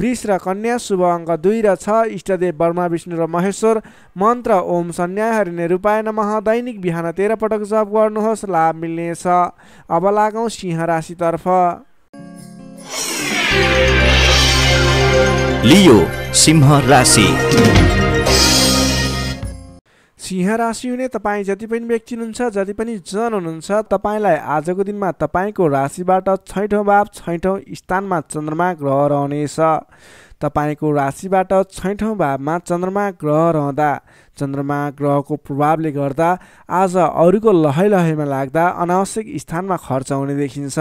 वृष र कन्या शुभ अङ्क दुई र छ इष्टदेव वर्मा विष्णु र महेश्वर मन्त्र ओम सन्याय हरिने रूपाय नमह दैनिक बिहान तेह्र पटक जप गर्नुहोस् लाभ मिल्नेछ अब लागौँ सिंह राशितर्फ लियो सिंह राशि सिंह राशि हुने तपाईँ जति पनि व्यक्ति हुनुहुन्छ जति पनि जन हुनुहुन्छ तपाईँलाई आजको दिनमा तपाईँको राशिबाट छैठौँ भाव छैठौँ स्थानमा चन्द्रमा ग्रह रहनेछ तपाईँको राशिबाट छैठौँ भावमा चन्द्रमा ग्रह रहँदा चन्द्रमा ग्रहको प्रभावले गर्दा आज अरूको लहै लहैमा लाग्दा अनावश्यक स्थानमा खर्च हुने देखिन्छ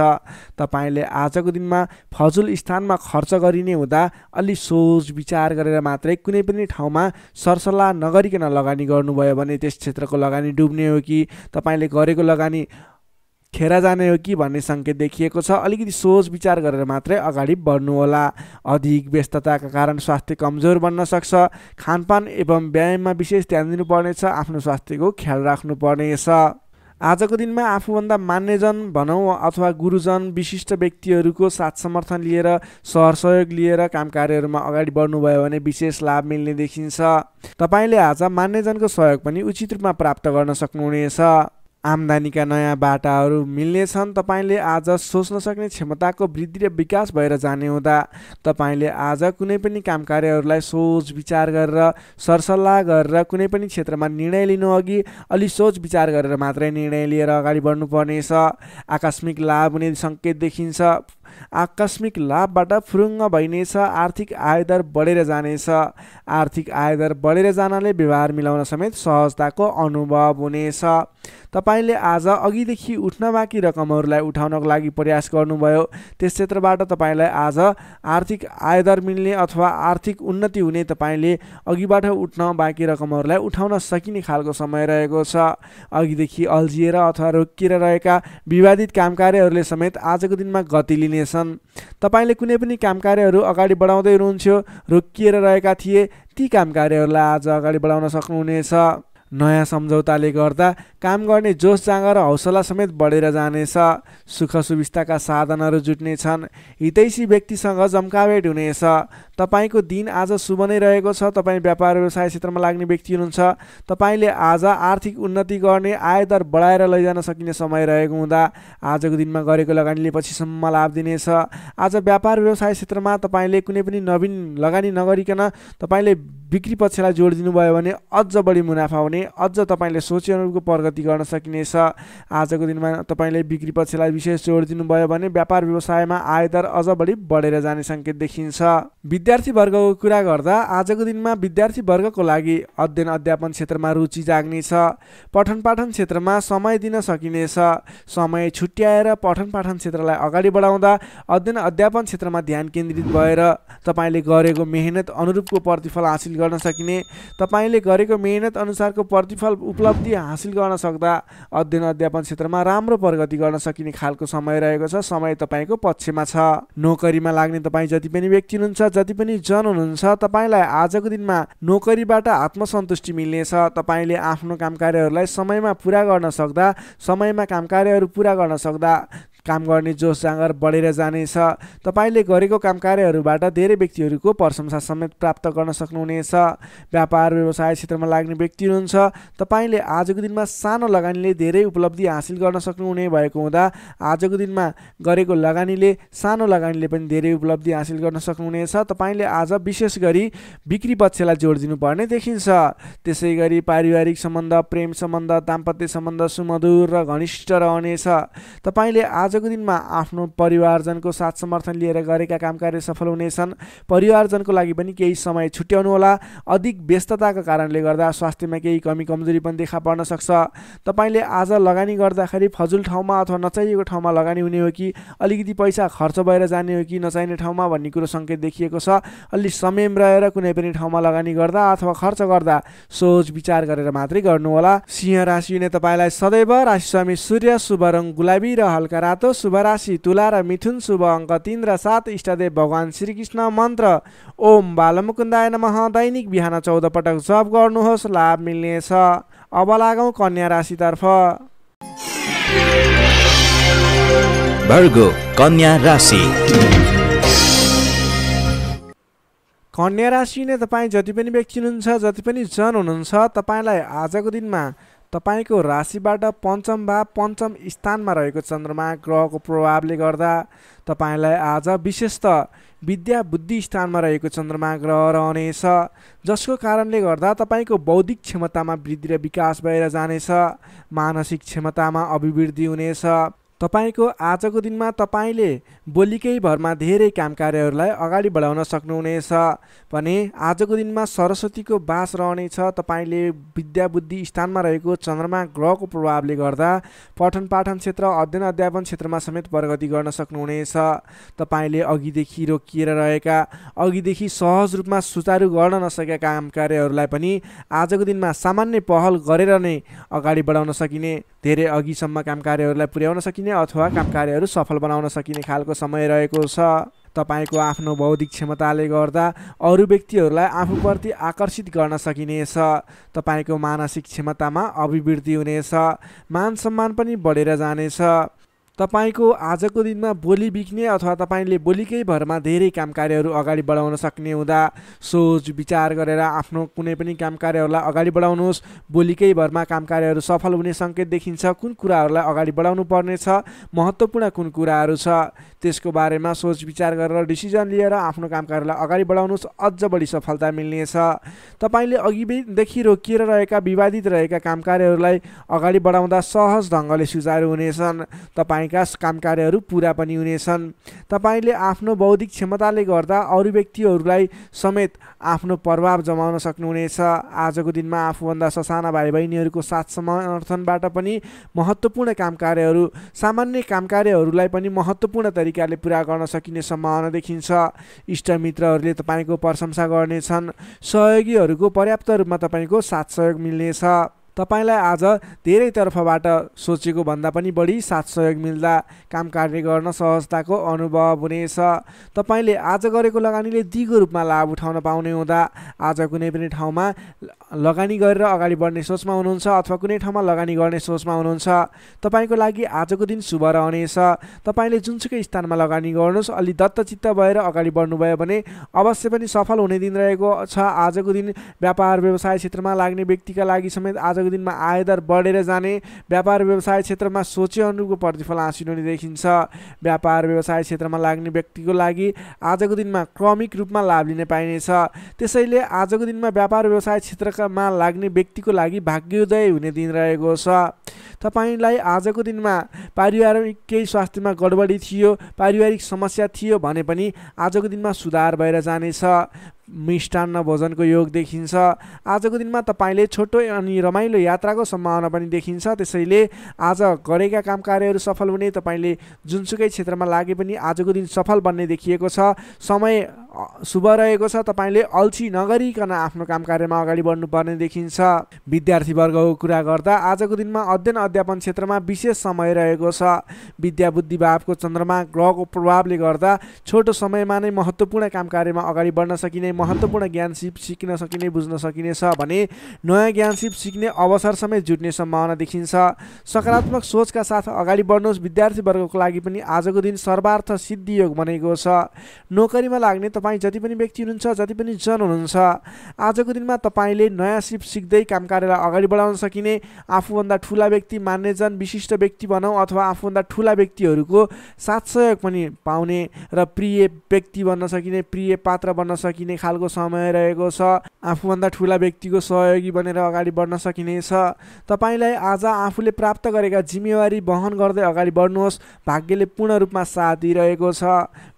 तपाईँले आजको दिनमा फजुल स्थानमा खर्च गरिने हुँदा अलि सोच विचार गरेर मात्रै कुनै पनि ठाउँमा सरसल्लाह नगरिकन लगानी गर्नुभयो भने त्यस क्षेत्रको लगानी डुब्ने हो कि तपाईँले गरेको लगानी खेर जाने हो कि भन्ने सङ्केत देखिएको छ अलिकति सोच विचार गरेर मात्रै अगाडि बढ्नुहोला अधिक व्यस्तताका कारण स्वास्थ्य कमजोर बन्न सक्छ खानपान एवं व्यायाममा विशेष ध्यान दिनुपर्नेछ आफ्नो स्वास्थ्यको ख्याल राख्नुपर्नेछ आजको दिनमा आफूभन्दा मान्यजन भनौँ अथवा गुरुजन विशिष्ट व्यक्तिहरूको साथ समर्थन लिएर सहयोग लिएर काम कार्यहरूमा अगाडि बढ्नुभयो भने विशेष लाभ मिल्ने देखिन्छ तपाईँले आज मान्यजनको सहयोग पनि उचित रूपमा प्राप्त गर्न सक्नुहुनेछ आम्दानीका नयाँ बाटाहरू मिल्नेछन् तपाईँले आज सोच्न सक्ने क्षमताको वृद्धि र विकास भएर जाने हुँदा तपाईँले आज कुनै पनि काम कार्यहरूलाई सोच विचार गरेर सरसल्लाह गरेर कुनै पनि क्षेत्रमा निर्णय लिनु अघि अलि सोच विचार गरेर मात्रै निर्णय लिएर अगाडि बढ्नुपर्नेछ आकस्मिक लाभ हुने सङ्केत देखिन्छ आकस्मिक लाभबाट फुरुङ्ग भइनेछ आर्थिक आयदर बढेर जानेछ आर्थिक आयदर बढेर जानले व्यवहार मिलाउन समेत सहजताको अनुभव हुनेछ तपाईँले आज अघिदेखि उठ्न बाँकी रकमहरूलाई उठाउनको लागि प्रयास गर्नुभयो त्यस क्षेत्रबाट तपाईँलाई आज आर्थिक आयदर मिल्ने अथवा आर्थिक उन्नति हुने तपाईँले अघिबाट उठ्न बाँकी रकमहरूलाई उठाउन सकिने खालको समय रहेको छ अघिदेखि अल्झिएर अथवा रोकिएर रहेका विवादित कार्यहरूले समेत आजको दिनमा गति लिनेछन् तपाईँले कुनै पनि काम कार्यहरू अगाडि बढाउँदै हुनुहुन्थ्यो रोकिएर रहेका थिए ती काम कार्यहरूलाई आज अगाडि बढाउन सक्नुहुनेछ नयाँ सम्झौताले गर्दा काम गर्ने जोस जाँग र हौसला समेत बढेर जानेछ सुख सुविस्ताका साधनहरू जुट्नेछन् हितैसी व्यक्तिसँग जम्काभेट हुनेछ तपाईँको दिन आज शुभ नै रहेको छ तपाईँ व्यापार व्यवसाय क्षेत्रमा लाग्ने व्यक्ति हुनुहुन्छ तपाईँले आज आर्थिक उन्नति गर्ने आयदर बढाएर लैजान सकिने समय रहेको हुँदा आजको दिनमा गरेको लगानीले पछिसम्म लाभ दिनेछ आज व्यापार व्यवसाय क्षेत्रमा तपाईँले कुनै पनि नवीन लगानी नगरिकन तपाईँले बिक्री पक्षलाई जोड दिनुभयो भने अझ बढी मुनाफा हुने भने अझ तपाईँले सोचे अनुरूपको प्रगति गर्न सकिनेछ आजको दिनमा तपाईँले बिक्री पक्षलाई विशेष जोड दिनुभयो भने व्यापार व्यवसायमा आयदर अझ बढी बढेर जाने सङ्केत देखिन्छ विद्यार्थी वर्गको कुरा गर्दा आजको दिनमा विद्यार्थी वर्गको लागि अध्ययन अध्यापन क्षेत्रमा रुचि जाग्नेछ पठन पाठन क्षेत्रमा समय दिन सकिनेछ समय छुट्याएर पठन पाठन क्षेत्रलाई अगाडि बढाउँदा अध्ययन अध्यापन क्षेत्रमा ध्यान केन्द्रित भएर तपाईँले गरेको मेहनत अनुरूपको प्रतिफल हासिल गर्न सकिने तपाईँले गरेको मेहनत अनुसारको प्रतिफल उपलब्धि हासिल गर्न सक्दा अध्ययन अध्यापन क्षेत्रमा राम्रो प्रगति गर्न सकिने खालको समय रहेको छ समय तपाईँको पक्षमा छ नोकरीमा लाग्ने तपाईँ जति पनि व्यक्ति हुनुहुन्छ जति पनि जन हुनुहुन्छ तपाईँलाई आजको दिनमा नोकरीबाट आत्मसन्तुष्टि मिल्नेछ तपाईँले आफ्नो काम कार्यहरूलाई समयमा पुरा गर्न सक्दा समयमा काम कार्यहरू पुरा गर्न सक्दा काम गर्ने जोस जाँगर बढेर जानेछ तपाईँले गरेको काम कार्यहरूबाट धेरै व्यक्तिहरूको प्रशंसा समेत प्राप्त गर्न सक्नुहुनेछ व्यापार व्यवसाय क्षेत्रमा लाग्ने व्यक्ति हुनुहुन्छ तपाईँले आजको दिनमा सानो लगानीले धेरै उपलब्धि हासिल गर्न सक्नुहुने भएको हुँदा आजको दिनमा गरेको लगानीले सानो लगानीले पनि धेरै उपलब्धि हासिल गर्न सक्नुहुनेछ तपाईँले आज विशेष गरी बिक्री पक्षलाई जोड दिनुपर्ने देखिन्छ त्यसै गरी पारिवारिक सम्बन्ध प्रेम सम्बन्ध दाम्पत्य सम्बन्ध सुमधुर र घनिष्ठ रहनेछ तपाईँले आज आजको दिनमा आफ्नो परिवारजनको साथ समर्थन लिएर गरेका काम कार्य सफल हुनेछन् परिवारजनको लागि पनि केही समय छुट्याउनुहोला अधिक व्यस्तताको कारणले गर्दा स्वास्थ्यमा केही कमी कमजोरी पनि देखा पर्न सक्छ तपाईँले आज लगानी गर्दाखेरि फजुल ठाउँमा अथवा नचाहिएको ठाउँमा लगानी हुने हो कि अलिकति पैसा खर्च भएर जाने हो कि नचाहिने ठाउँमा भन्ने कुरो सङ्केत देखिएको छ अलि समयम रहेर कुनै पनि ठाउँमा लगानी गर्दा अथवा खर्च गर्दा सोच विचार गरेर मात्रै गर्नुहोला सिंह राशि हुने तपाईँलाई सदैव राशि स्वामी सूर्य शुभ रङ गुलाबी र हल्का रातो शुभ राशि तुला र मिथुन शुभ अङ्क तिन र सात इष्टदेव भगवान् श्रीकृष्ण मन्त्र ओम बालमुकुन्दाय नमः दैनिक बिहान चौध पटक जप गर्नुहोस् लाभ मिल्नेछ अब लागौँ कन्या राशितर्फ भर्गो कन्या राशि कन्या राशि नै तपाईँ जति पनि व्यक्ति हुनुहुन्छ जति पनि जन हुनुहुन्छ तपाईँलाई आजको दिनमा तपाईँको राशिबाट पञ्चम वा पञ्चम स्थानमा रहेको चन्द्रमा ग्रहको प्रभावले गर्दा तपाईँलाई आज विशेषत विद्या बुद्धि स्थानमा रहेको चन्द्रमा ग्रह रहनेछ जसको कारणले गर्दा तपाईँको बौद्धिक क्षमतामा वृद्धि र विकास भएर जानेछ मानसिक क्षमतामा अभिवृद्धि हुनेछ तपाईँको आजको दिनमा तपाईँले बोलीकै भरमा धेरै काम कार्यहरूलाई अगाडि बढाउन सक्नुहुनेछ भने आजको दिनमा सरस्वतीको बास रहनेछ तपाईँले विद्याबुद्धि स्थानमा रहेको चन्द्रमा ग्रहको प्रभावले गर्दा पठन पाठन क्षेत्र अध्ययन अध्यापन क्षेत्रमा समेत प्रगति गर्न सक्नुहुनेछ तपाईँले अघिदेखि रोकिएर रहेका अघिदेखि सहज रूपमा सुचारू गर्न नसकेका काम कार्यहरूलाई पनि आजको दिनमा सामान्य पहल गरेर नै अगाडि बढाउन सकिने धेरै अघिसम्म काम कार्यहरूलाई पुर्याउन सकिने सकिने अथवा काम कार्यहरू सफल बनाउन सकिने खालको समय रहेको छ तपाईँको आफ्नो बौद्धिक क्षमताले गर्दा अरू व्यक्तिहरूलाई आफूप्रति आकर्षित गर्न सकिनेछ तपाईँको मानसिक क्षमतामा अभिवृद्धि हुनेछ मान सम्मान पनि बढेर जानेछ तपाईँको आजको दिनमा बोली बिक्ने अथवा तपाईँले बोलीकै भरमा धेरै काम कार्यहरू अगाडि बढाउन सक्ने हुँदा सोच विचार गरेर आफ्नो कुनै पनि काम कार्यहरूलाई अगाडि बढाउनुहोस् बोलीकै भरमा काम कार्यहरू सफल हुने सङ्केत देखिन्छ कुन कुराहरूलाई अगाडि बढाउनु पर्नेछ महत्त्वपूर्ण कुन कुराहरू छ त्यसको बारेमा सोच विचार गरेर डिसिजन लिएर आफ्नो काम कार्यलाई अगाडि बढाउनुहोस् अझ बढी सफलता मिल्नेछ तपाईँले अघिदेखि रोकिएर रहेका विवादित रहेका काम कार्यहरूलाई अगाडि बढाउँदा सहज ढङ्गले सुझाव हुनेछन् तपाईँ तपाईँका काम कार्यहरू पुरा पनि हुनेछन् तपाईँले आफ्नो बौद्धिक क्षमताले गर्दा अरू व्यक्तिहरूलाई समेत आफ्नो प्रभाव जमाउन सक्नुहुनेछ आजको दिनमा आफूभन्दा ससाना भाइ बहिनीहरूको साथ समर्थनबाट पनि महत्त्वपूर्ण काम कार्यहरू सामान्य काम कार्यहरूलाई पनि महत्त्वपूर्ण तरिकाले पुरा गर्न सकिने सम्भावना देखिन्छ इष्टमित्रहरूले तपाईँको प्रशंसा गर्नेछन् सहयोगीहरूको पर्याप्त रूपमा तपाईँको साथ सहयोग मिल्नेछ तपाईँलाई आज धेरै तर्फबाट सोचेको भन्दा पनि बढी साथ सहयोग मिल्दा काम कार्य गर्न सहजताको अनुभव हुनेछ तपाईँले आज गरेको लगानीले दिगो रूपमा लाभ उठाउन पाउने हुँदा आज कुनै पनि ठाउँमा लगानी गरेर अगाडि बढ्ने सोचमा हुनुहुन्छ अथवा कुनै ठाउँमा लगानी गर्ने सोचमा हुनुहुन्छ तपाईँको लागि आजको दिन शुभ रहनेछ तपाईँले जुनसुकै स्थानमा लगानी गर्नुहोस् अलि दत्तचित्त भएर अगाडि बढ्नुभयो भने अवश्य पनि सफल हुने दिन रहेको छ आजको दिन व्यापार व्यवसाय क्षेत्रमा लाग्ने व्यक्तिका लागि समेत आज आजको दिनमा आयदर बढेर जाने व्यापार व्यवसाय क्षेत्रमा सोचे अनुरूपको प्रतिफल आँसिनु देखिन्छ व्यापार व्यवसाय क्षेत्रमा लाग्ने व्यक्तिको लागि आजको दिनमा क्रमिक रूपमा लाभ लिन पाइनेछ त्यसैले आजको दिनमा व्यापार व्यवसाय क्षेत्रमा लाग्ने व्यक्तिको लागि भाग्योदय हुने दिन रहेको छ तपाईँलाई आजको दिनमा पारिवारिक केही स्वास्थ्यमा गडबडी थियो पारिवारिक समस्या थियो भने पनि आजको दिनमा सुधार भएर जानेछ मिष्टान्न भोजनको योग देखिन्छ आजको दिनमा तपाईँले छोटो अनि रमाइलो यात्राको सम्भावना पनि देखिन्छ त्यसैले आज गरेका काम कार्यहरू सफल हुने तपाईँले जुनसुकै क्षेत्रमा लागे पनि आजको दिन सफल बन्ने देखिएको छ समय शुभ रहेको छ तपाईँले अल्छी नगरीकन आफ्नो काम कार्यमा अगाडि बढ्नुपर्ने देखिन्छ विद्यार्थीवर्गको कुरा गर्दा आजको दिनमा अध्ययन अध्यापन क्षेत्रमा विशेष समय रहेको छ विद्या बुद्धि भावको चन्द्रमा ग्रहको प्रभावले गर्दा छोटो समयमा नै महत्त्वपूर्ण काम कार्यमा अगाडि बढ्न सकिने महत्त्वपूर्ण ज्ञान सिप सिक्न सकिने बुझ्न सकिनेछ भने नयाँ ज्ञान सिप सिक्ने अवसर समेत जुट्ने सम्भावना देखिन्छ सकारात्मक सोचका साथ अगाडि बढ्नुहोस् विद्यार्थीवर्गको लागि पनि आजको दिन सर्वार्थ सिद्धि योग बनेको छ नोकरीमा लाग्ने तपाईँ जति पनि व्यक्ति हुनुहुन्छ जति पनि जन हुनुहुन्छ आजको दिनमा तपाईँले नयाँ सिप सिक्दै काम कार्यलाई अगाडि बढाउन सकिने आफूभन्दा ठुला व्यक्ति मान्यजन विशिष्ट व्यक्ति बनाऊ अथवा आफूभन्दा ठुला व्यक्तिहरूको साथ सहयोग पनि पाउने र प्रिय व्यक्ति बन्न सकिने प्रिय पात्र बन्न सकिने खालको समय रहेको छ आफूभन्दा ठुला व्यक्तिको सहयोगी बनेर अगाडि बढ्न सकिनेछ तपाईँलाई आज आफूले प्राप्त गरेका जिम्मेवारी वहन गर्दै अगाडि बढ्नुहोस् भाग्यले पूर्ण रूपमा साथ दिइरहेको छ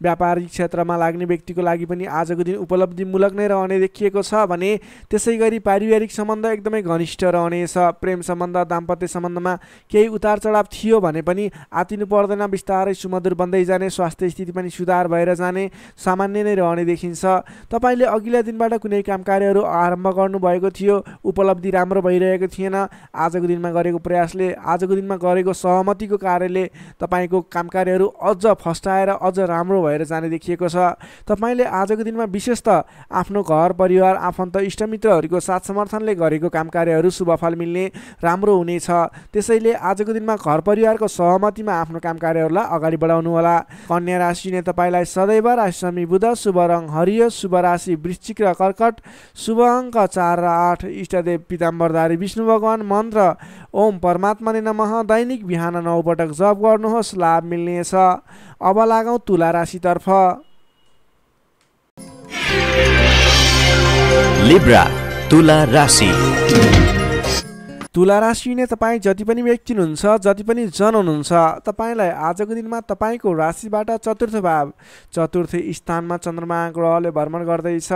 व्यापारिक क्षेत्रमा लाग्ने व्यक्तिको लागि पनि आजको दिन उपलब्धिमूलक नै रहने देखिएको छ भने त्यसै गरी पारिवारिक सम्बन्ध एकदमै घनिष्ठ रहनेछ प्रेम सम्बन्ध दाम्पत्य सम्बन्धमा केही उतार चढाव थियो भने पनि आतिनु पर्दैन बिस्तारै सुमधुर बन्दै जाने स्वास्थ्य स्थिति पनि सुधार भएर जाने सामान्य नै रहने देखिन्छ तपाईँ तपाईँले अघिल्ला दिनबाट कुनै काम कार्यहरू आरम्भ गर्नुभएको थियो उपलब्धि राम्रो भइरहेको थिएन आजको दिनमा गरेको प्रयासले आजको दिनमा गरेको सहमतिको कार्यले तपाईँको काम कार्यहरू अझ फस्टाएर अझ राम्रो भएर जाने देखिएको छ तपाईँले आजको दिनमा विशेष त आफ्नो घर परिवार आफन्त इष्टमित्रहरूको साथ समर्थनले गरेको काम कार्यहरू शुभफल मिल्ने राम्रो हुनेछ त्यसैले आजको दिनमा घर परिवारको सहमतिमा आफ्नो काम कार्यहरूलाई अगाडि बढाउनुहोला कन्या राशिले तपाईँलाई सदैव राशिमी बुध शुभ रङ हरियो शुभ राशि श्री वृश्चिक र कर्कट शुभ अङ्क चार र आठ इष्टदेव पिताम्बरधारी विष्णु भगवान मन्त्र ओम परमात्माले नमः दैनिक बिहान नौ पटक जप गर्नुहोस् लाभ मिल्नेछ अब लागौँ तुला राशितर्फ लिब्रा तुला राशि तुला राशि नै तपाईँ जति पनि व्यक्ति हुनुहुन्छ जति पनि जन हुनुहुन्छ तपाईँलाई आजको दिनमा तपाईँको राशिबाट चतुर्थ भाव चतुर्थ स्थानमा चन्द्रमा ग्रहले भ्रमण गर्दैछ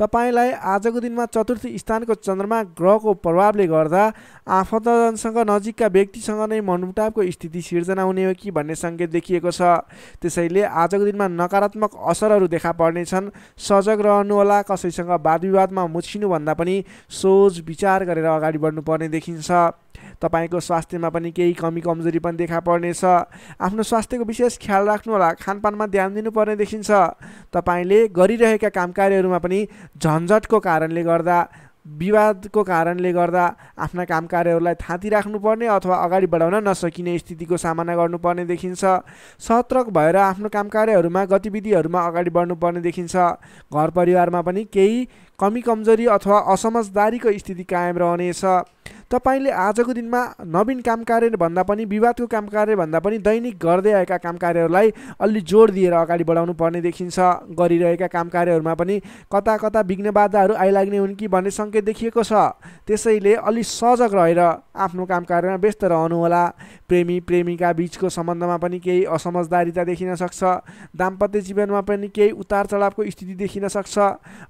तपाईँलाई आजको दिनमा चतुर्थ स्थानको चन्द्रमा ग्रहको प्रभावले गर्दा आफन्तजनसँग नजिकका व्यक्तिसँग नै मनमुटावको स्थिति सिर्जना हुने हो कि भन्ने सङ्केत देखिएको छ त्यसैले आजको दिनमा नकारात्मक असरहरू देखा पर्नेछन् सजग रहनुहोला कसैसँग वाद विवादमा मुछिनुभन्दा पनि सोच विचार गरेर अगाडि बढ्नुपर्ने देखि देखिन्छ तपाईँको स्वास्थ्यमा पनि केही कमी कमजोरी पनि देखा पर्नेछ आफ्नो स्वास्थ्यको विशेष ख्याल राख्नु होला खानपानमा ध्यान दिनुपर्ने देखिन्छ तपाईँले गरिरहेका काम कार्यहरूमा पनि झन्झटको कारणले गर्दा विवादको कारणले गर्दा आफ्ना काम कार्यहरूलाई थाँती राख्नुपर्ने अथवा अगाडि बढाउन नसकिने स्थितिको सामना गर्नुपर्ने देखिन्छ सतर्क भएर आफ्नो काम कार्यहरूमा गतिविधिहरूमा अगाडि बढ्नुपर्ने देखिन्छ घर परिवारमा पनि केही कमी कमजोरी अथवा असमझदारीको स्थिति कायम रहनेछ तपाईँले आजको दिनमा नवीन काम कार्यभन्दा पनि विवादको काम कार्यभन्दा पनि दैनिक गर्दै आएका काम कार्यहरूलाई अलि जोड दिएर अगाडि बढाउनु पर्ने देखिन्छ गरिरहेका काम कार्यहरूमा पनि कता कता विघ्न बाधाहरू आइलाग्ने हुन् कि भन्ने सङ्केत देखिएको छ त्यसैले अलि सजग रहेर आफ्नो काम कार्यमा व्यस्त रहनुहोला प्रेमी प्रेमिका बिचको सम्बन्धमा पनि केही असमझदारिता देखिन सक्छ दाम्पत्य जीवनमा पनि केही उतार चढावको स्थिति देखिन सक्छ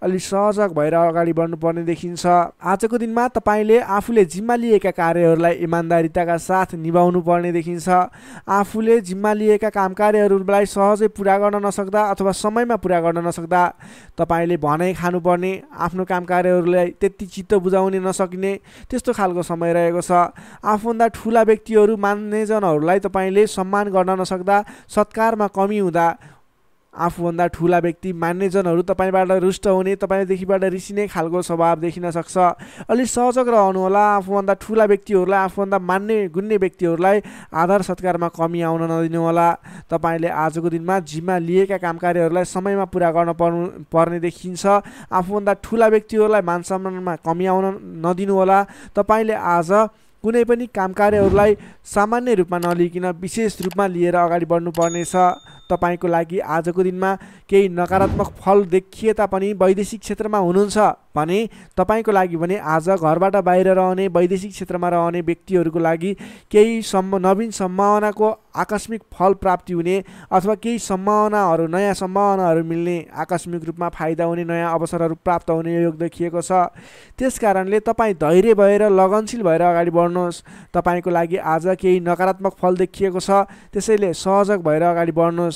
अलि सजग भएर अगाडि बढ्नुपर्ने देखिन्छ आजको दिनमा तपाईँले आफूले जिम्मा लिएका कार्यहरूलाई इमान्दारिताका साथ निभाउनु पर्ने देखिन्छ आफूले जिम्मा लिएका काम कार्यहरूलाई सहजै पुरा गर्न नसक्दा अथवा समयमा पुरा गर्न नसक्दा तपाईँले भनाइ खानुपर्ने आफ्नो काम कार्यहरूलाई त्यति चित्त बुझाउने नसकिने त्यस्तो खालको समय रहेको छ आफूभन्दा ठुला व्यक्तिहरू मान्यजनहरूलाई तपाईँले सम्मान गर्न नसक्दा सत्कारमा कमी हुँदा आफूभन्दा ठुला व्यक्ति मान्नेजनहरू तपाईँबाट रुष्ट हुने तपाईँदेखिबाट रिसिने खालको स्वभाव देखिन सक्छ अलिक सहजग रहनुहोला आफूभन्दा ठुला व्यक्तिहरूलाई आफूभन्दा मान्ने गुन्ने व्यक्तिहरूलाई आधार सत्कारमा कमी आउन नदिनुहोला तपाईँले आजको दिनमा जिम्मा लिएका काम कार्यहरूलाई समयमा पुरा गर्न पर्नु पर्ने देखिन्छ आफूभन्दा ठुला व्यक्तिहरूलाई मान सम्मानमा कमी आउन नदिनुहोला तपाईँले आज कुनै पनि काम कार्यहरूलाई सामान्य रूपमा नलिकन विशेष रूपमा लिएर अगाडि बढ्नुपर्नेछ तपाईँको लागि आजको दिनमा केही नकारात्मक फल देखिए तापनि वैदेशिक क्षेत्रमा हुनुहुन्छ भने तपाईँको लागि भने आज घरबाट बाहिर रहने वैदेशिक क्षेत्रमा रहने व्यक्तिहरूको लागि केही सम्म नवीन सम्भावनाको आकस्मिक फल प्राप्ति हुने अथवा केही सम्भावनाहरू नयाँ सम्भावनाहरू मिल्ने आकस्मिक रूपमा फाइदा हुने नयाँ अवसरहरू प्राप्त हुने योग देखिएको छ त्यस कारणले तपाईँ धैर्य भएर लगनशील भएर अगाडि बढ्नुहोस् तपाईँको लागि आज केही नकारात्मक फल देखिएको छ त्यसैले सहजग भएर अगाडि बढ्नुहोस्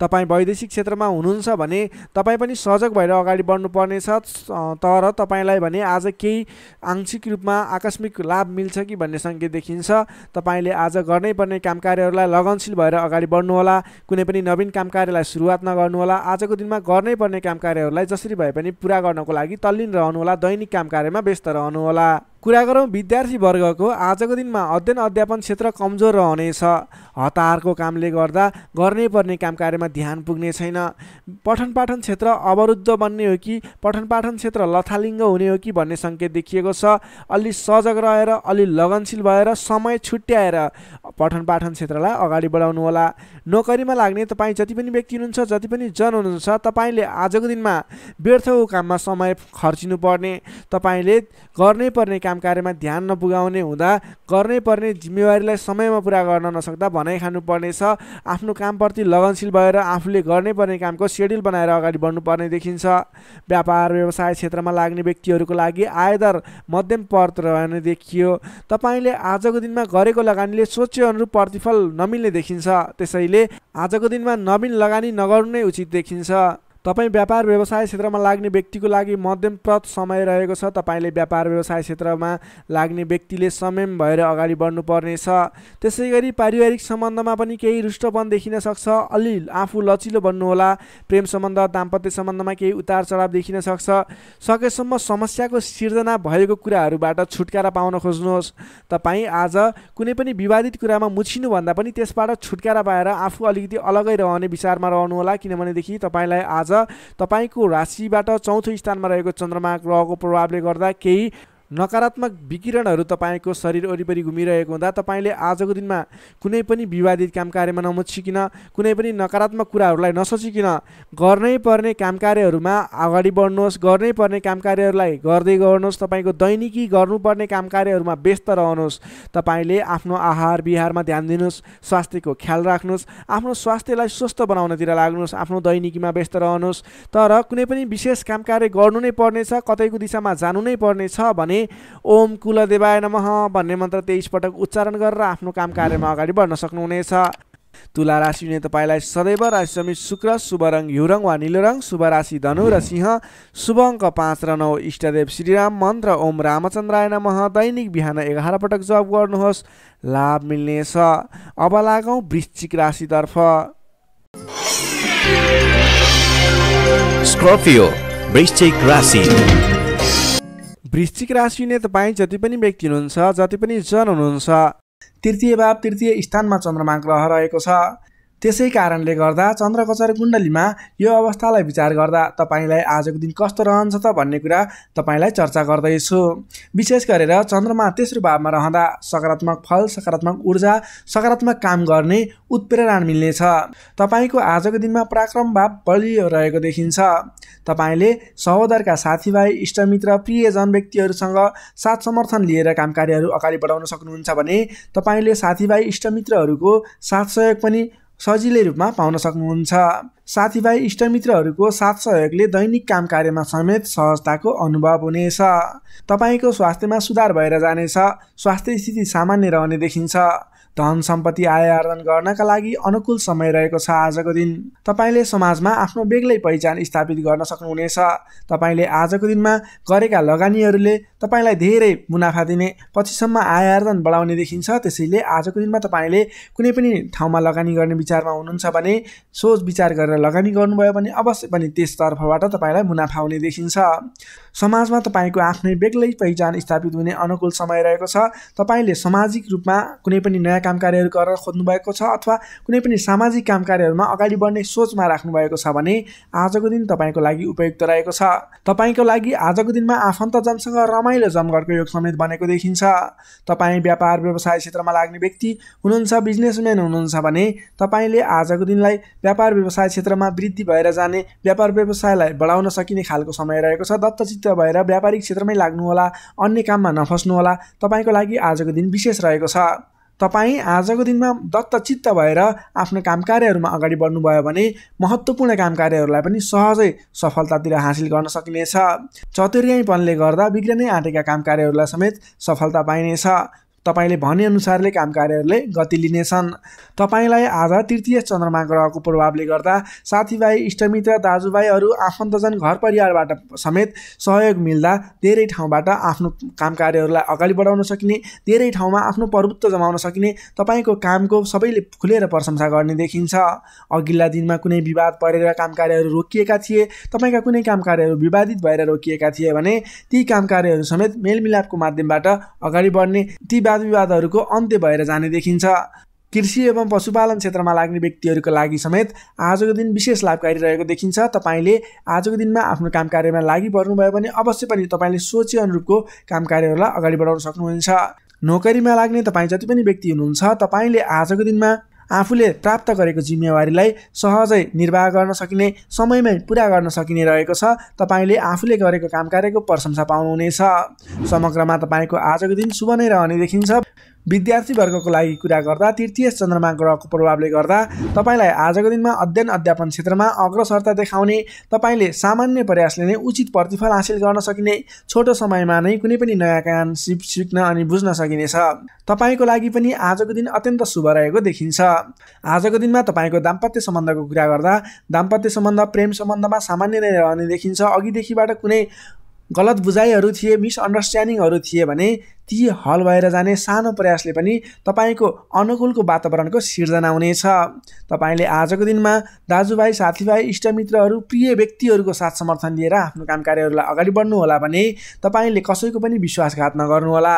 तपाईँ वैदेशिक क्षेत्रमा हुनुहुन्छ भने तपाईँ पनि सजग भएर अगाडि बढ्नुपर्नेछ तर तपाईँलाई भने आज केही आंशिक रूपमा आकस्मिक लाभ मिल्छ कि भन्ने सङ्केत देखिन्छ तपाईँले आज गर्नै पर्ने काम कार्यहरूलाई लगनशील भएर अगाडि बढ्नुहोला कुनै पनि नवीन काम कार्यलाई सुरुवात नगर्नुहोला आजको दिनमा गर्नै पर्ने काम कार्यहरूलाई जसरी भए पनि पुरा गर्नको लागि तल्लीन रहनुहोला दैनिक काम कार्यमा व्यस्त रहनुहोला कुरा गरौँ विद्यार्थी वर्गको आजको दिनमा अध्ययन अध्यापन क्षेत्र कमजोर रहनेछ हतारको कामले गर्दा गर्नै पर्ने काम कार्यमा विषयमा ध्यान पुग्ने छैन पठन पाठन क्षेत्र अवरुद्ध बन्ने हो कि पठन पाठन क्षेत्र लथालिङ्ग हुने हो कि भन्ने सङ्केत देखिएको छ अलि सजग रहेर अलि लगनशील भएर समय छुट्याएर पठन पाठन क्षेत्रलाई अगाडि बढाउनु होला नोकरीमा लाग्ने तपाईँ जति पनि व्यक्ति हुनुहुन्छ जति पनि जन हुनुहुन्छ तपाईँले आजको दिनमा व्यर्थको काममा समय खर्चिनु पर्ने तपाईँले गर्नै पर्ने काम कार्यमा ध्यान नपुगाउने हुँदा गर्नै पर्ने जिम्मेवारीलाई समयमा पुरा गर्न नसक्दा भनाइ खानुपर्नेछ आफ्नो कामप्रति लगनशील भएर गएर आफूले गर्नै पर्ने कामको सेड्युल बनाएर अगाडि बढ्नुपर्ने देखिन्छ व्यापार व्यवसाय क्षेत्रमा लाग्ने व्यक्तिहरूको लागि आयदर मध्यम पर्त रहने देखियो तपाईँले आजको दिनमा गरेको लगानीले सोचे अनुरूप प्रतिफल नमिल्ने देखिन्छ त्यसैले आजको दिनमा नवीन लगानी नगर्नु नै उचित देखिन्छ तपाईँ व्यापार व्यवसाय क्षेत्रमा लाग्ने व्यक्तिको लागि मध्यमप्रत समय रहेको छ तपाईँले व्यापार व्यवसाय क्षेत्रमा लाग्ने व्यक्तिले समयम भएर अगाडि बढ्नुपर्नेछ त्यसै गरी पारिवारिक सम्बन्धमा पनि केही रुष्टपन देखिन सक्छ अलि आफू लचिलो बन्नुहोला प्रेम सम्बन्ध दाम्पत्य सम्बन्धमा केही उतार चढाव देखिन सक्छ सकेसम्म समस्याको सिर्जना भएको कुराहरूबाट छुटकारा पाउन खोज्नुहोस् तपाईँ आज कुनै पनि विवादित कुरामा मुछिनुभन्दा पनि त्यसबाट छुटकारा पाएर आफू अलिकति अलगै रहने विचारमा रहनुहोला किनभनेदेखि तपाईँलाई आज तपाईँको राशिबाट चौथो स्थानमा रहेको चन्द्रमा ग्रहको प्रभावले गर्दा केही नकारात्मक विकिरणहरू तपाईँको शरीर वरिपरि घुमिरहेको हुँदा तपाईँले आजको दिनमा कुनै पनि विवादित काम कार्यमा नमुछिकन कुनै पनि नकारात्मक कुराहरूलाई नसोचिकन गर्नै पर्ने काम कार्यहरूमा अगाडि बढ्नुहोस् गर्नै पर्ने काम कार्यहरूलाई गर्दै गर्नुहोस् तपाईँको दैनिकी गर्नुपर्ने काम कार्यहरूमा व्यस्त रहनुहोस् तपाईँले आफ्नो आहार विहारमा ध्यान दिनुहोस् स्वास्थ्यको ख्याल राख्नुहोस् आफ्नो स्वास्थ्यलाई स्वस्थ बनाउनतिर लाग्नुहोस् आफ्नो दैनिकीमा व्यस्त रहनुहोस् तर कुनै पनि विशेष काम कार्य गर्नु नै पर्नेछ कतैको दिशामा जानु नै पर्नेछ भने ओम कुलदेवाय नमः भन्ने मन्त्र तेइस पटक उच्चारण गरेर आफ्नो काम कार्यमा अगाडि बढ्न सक्नुहुनेछ तुला राशि हुने तपाईँलाई सदैव राशि शुक्र शुभ रङ हिउ रङ वा निलो रङ शुभ राशि धनु र सिंह शुभ अङ्क पाँच र नौ इष्टदेव श्रीराम मन्त्र ओम रामचन्द्राय नमः दैनिक बिहान एघार पटक जप गर्नुहोस् लाभ मिल्नेछ अब लागौँ वृश्चिक राशितर्फ स्कर्पियो वृश्चिक राशि वृश्चिक राशिले तपाईँ जति पनि व्यक्ति हुनुहुन्छ जति पनि जन हुनुहुन्छ तृतीय भाव तृतीय स्थानमा चन्द्रमा ग्रह रहेको छ त्यसै कारणले गर्दा चन्द्रकचर कुण्डलीमा यो अवस्थालाई विचार गर्दा तपाईँलाई आजको दिन कस्तो रहन्छ त भन्ने कुरा तपाईँलाई चर्चा गर्दैछु विशेष गरेर चन्द्रमा तेस्रो भावमा रहँदा सकारात्मक फल सकारात्मक ऊर्जा सकारात्मक काम गर्ने उत्प्रेरणा मिल्नेछ तपाईँको आजको दिनमा पराक्रम भाव बलियो रहेको देखिन्छ तपाईँले सहोदरका साथीभाइ इष्टमित्र प्रियजन व्यक्तिहरूसँग साथ समर्थन लिएर काम कार्यहरू अगाडि बढाउन सक्नुहुन्छ भने तपाईँले साथीभाइ इष्टमित्रहरूको साथ सहयोग पनि सजिलै रूपमा पाउन सक्नुहुन्छ साथीभाइ इष्टमित्रहरूको साथ सहयोगले दैनिक काम कार्यमा समेत सहजताको अनुभव हुनेछ तपाईँको स्वास्थ्यमा सुधार भएर जानेछ स्वास्थ्य स्थिति सामान्य रहने देखिन्छ धन सम्पत्ति आय आर्जन गर्नका लागि अनुकूल समय रहेको छ आजको दिन तपाईँले समाजमा आफ्नो बेग्लै पहिचान स्थापित गर्न सक्नुहुनेछ तपाईँले आजको दिनमा गरेका लगानीहरूले तपाईँलाई धेरै मुनाफा दिने पछिसम्म आय आर्जन बढाउने देखिन्छ त्यसैले आजको दिनमा तपाईँले कुनै पनि ठाउँमा लगानी गर्ने विचारमा हुनुहुन्छ भने सोच विचार गरेर लगानी गर्नुभयो भने अवश्य पनि त्यसतर्फबाट तपाईँलाई मुनाफा हुने देखिन्छ समाजमा तपाईँको आफ्नै बेग्लै पहिचान स्थापित हुने अनुकूल समय रहेको छ तपाईँले सामाजिक रूपमा कुनै पनि नयाँ काम कार्यहरू गरेर खोज्नुभएको छ अथवा कुनै पनि सामाजिक काम कार्यहरूमा अगाडि बढ्ने सोचमा राख्नुभएको छ भने आजको दिन तपाईँको लागि उपयुक्त रहेको छ तपाईँको लागि आजको दिनमा आफन्तजनसँग रमाइलो जमघटको योग समेत बनेको देखिन्छ तपाईँ व्यापार व्यवसाय क्षेत्रमा लाग्ने व्यक्ति हुनुहुन्छ बिजनेसम्यान हुनुहुन्छ भने तपाईँले आजको दिनलाई व्यापार व्यवसाय क्षेत्रमा वृद्धि भएर जाने व्यापार व्यवसायलाई बढाउन सकिने खालको समय रहेको छ दत्तचित्त भएर व्यापारिक क्षेत्रमै लाग्नुहोला अन्य काममा नफस्नुहोला तपाईँको लागि आजको दिन विशेष रहेको छ तपाईँ आजको दिनमा दत्तचित्त भएर आफ्नो काम कार्यहरूमा अगाडि बढ्नुभयो भने महत्त्वपूर्ण काम कार्यहरूलाई पनि सहजै सफलतातिर हासिल गर्न सकिनेछ चतुर्याईपनले गर्दा बिग्रिनै आँटेका काम कार्यहरूलाई समेत सफलता पाइनेछ तपाईँले भनेअनुसारले काम कार्यहरूले गति लिनेछन् तपाईँलाई आज तृतीय चन्द्रमा ग्रहको प्रभावले गर्दा साथीभाइ इष्टमित्र दाजुभाइहरू आफन्तजन घर परिवारबाट समेत सहयोग मिल्दा धेरै ठाउँबाट आफ्नो काम कार्यहरूलाई अगाडि बढाउन सकिने धेरै ठाउँमा आफ्नो प्रभुत्व जमाउन सकिने तपाईँको कामको सबैले खुलेर प्रशंसा गर्ने देखिन्छ अघिल्ला दिनमा कुनै विवाद परेर काम कार्यहरू रोकिएका थिए तपाईँका कुनै काम कार्यहरू विवादित भएर रोकिएका थिए भने ती काम कार्यहरू समेत मेलमिलापको माध्यमबाट अगाडि बढ्ने ती वाद विवादहरूको अन्त्य भएर जाने देखिन्छ कृषि एवं पशुपालन क्षेत्रमा लाग्ने व्यक्तिहरूको लागि समेत आजको दिन विशेष लाभकारी रहेको देखिन्छ तपाईँले आजको दिनमा आफ्नो काम कार्यमा लागि पर्नुभयो भने अवश्य पनि तपाईँले सोचे अनुरूपको काम कार्यहरूलाई अगाडि बढाउन सक्नुहुन्छ नोकरीमा लाग्ने तपाईँ जति पनि व्यक्ति हुनुहुन्छ तपाईँले आजको दिनमा आफूले प्राप्त गरेको जिम्मेवारीलाई सहजै निर्वाह गर्न सकिने समयमै पुरा गर्न सकिने रहेको छ तपाईँले आफूले गरेको काम कार्यको प्रशंसा पाउनुहुनेछ समग्रमा तपाईँको आजको दिन शुभ नै रहने देखिन्छ विद्यार्थीवर्गको लागि कुरा गर्दा तृतीय चन्द्रमा ग्रहको प्रभावले गर्दा तपाईँलाई आजको दिनमा अध्ययन अध्यापन क्षेत्रमा अग्रसरता देखाउने तपाईँले सामान्य प्रयासले नै उचित प्रतिफल हासिल गर्न सकिने छोटो समयमा नै कुनै पनि नयाँ काम सिप सिक्न अनि बुझ्न सकिनेछ तपाईँको लागि पनि आजको दिन अत्यन्त शुभ रहेको देखिन्छ आजको दिनमा तपाईँको दाम्पत्य सम्बन्धको कुरा गर्दा दाम्पत्य सम्बन्ध प्रेम सम्बन्धमा सामान्य नै रहने देखिन्छ अघिदेखिबाट कुनै गलत बुझाइहरू थिए मिसअन्डरस्ट्यान्डिङहरू थिए भने ती हल भएर जाने सानो प्रयासले पनि तपाईँको अनुकूलको वातावरणको सिर्जना हुनेछ तपाईँले आजको दिनमा दाजुभाइ साथीभाइ इष्टमित्रहरू प्रिय व्यक्तिहरूको साथ समर्थन लिएर आफ्नो काम कार्यहरूलाई अगाडि बढ्नुहोला भने तपाईँले कसैको पनि विश्वासघात नगर्नुहोला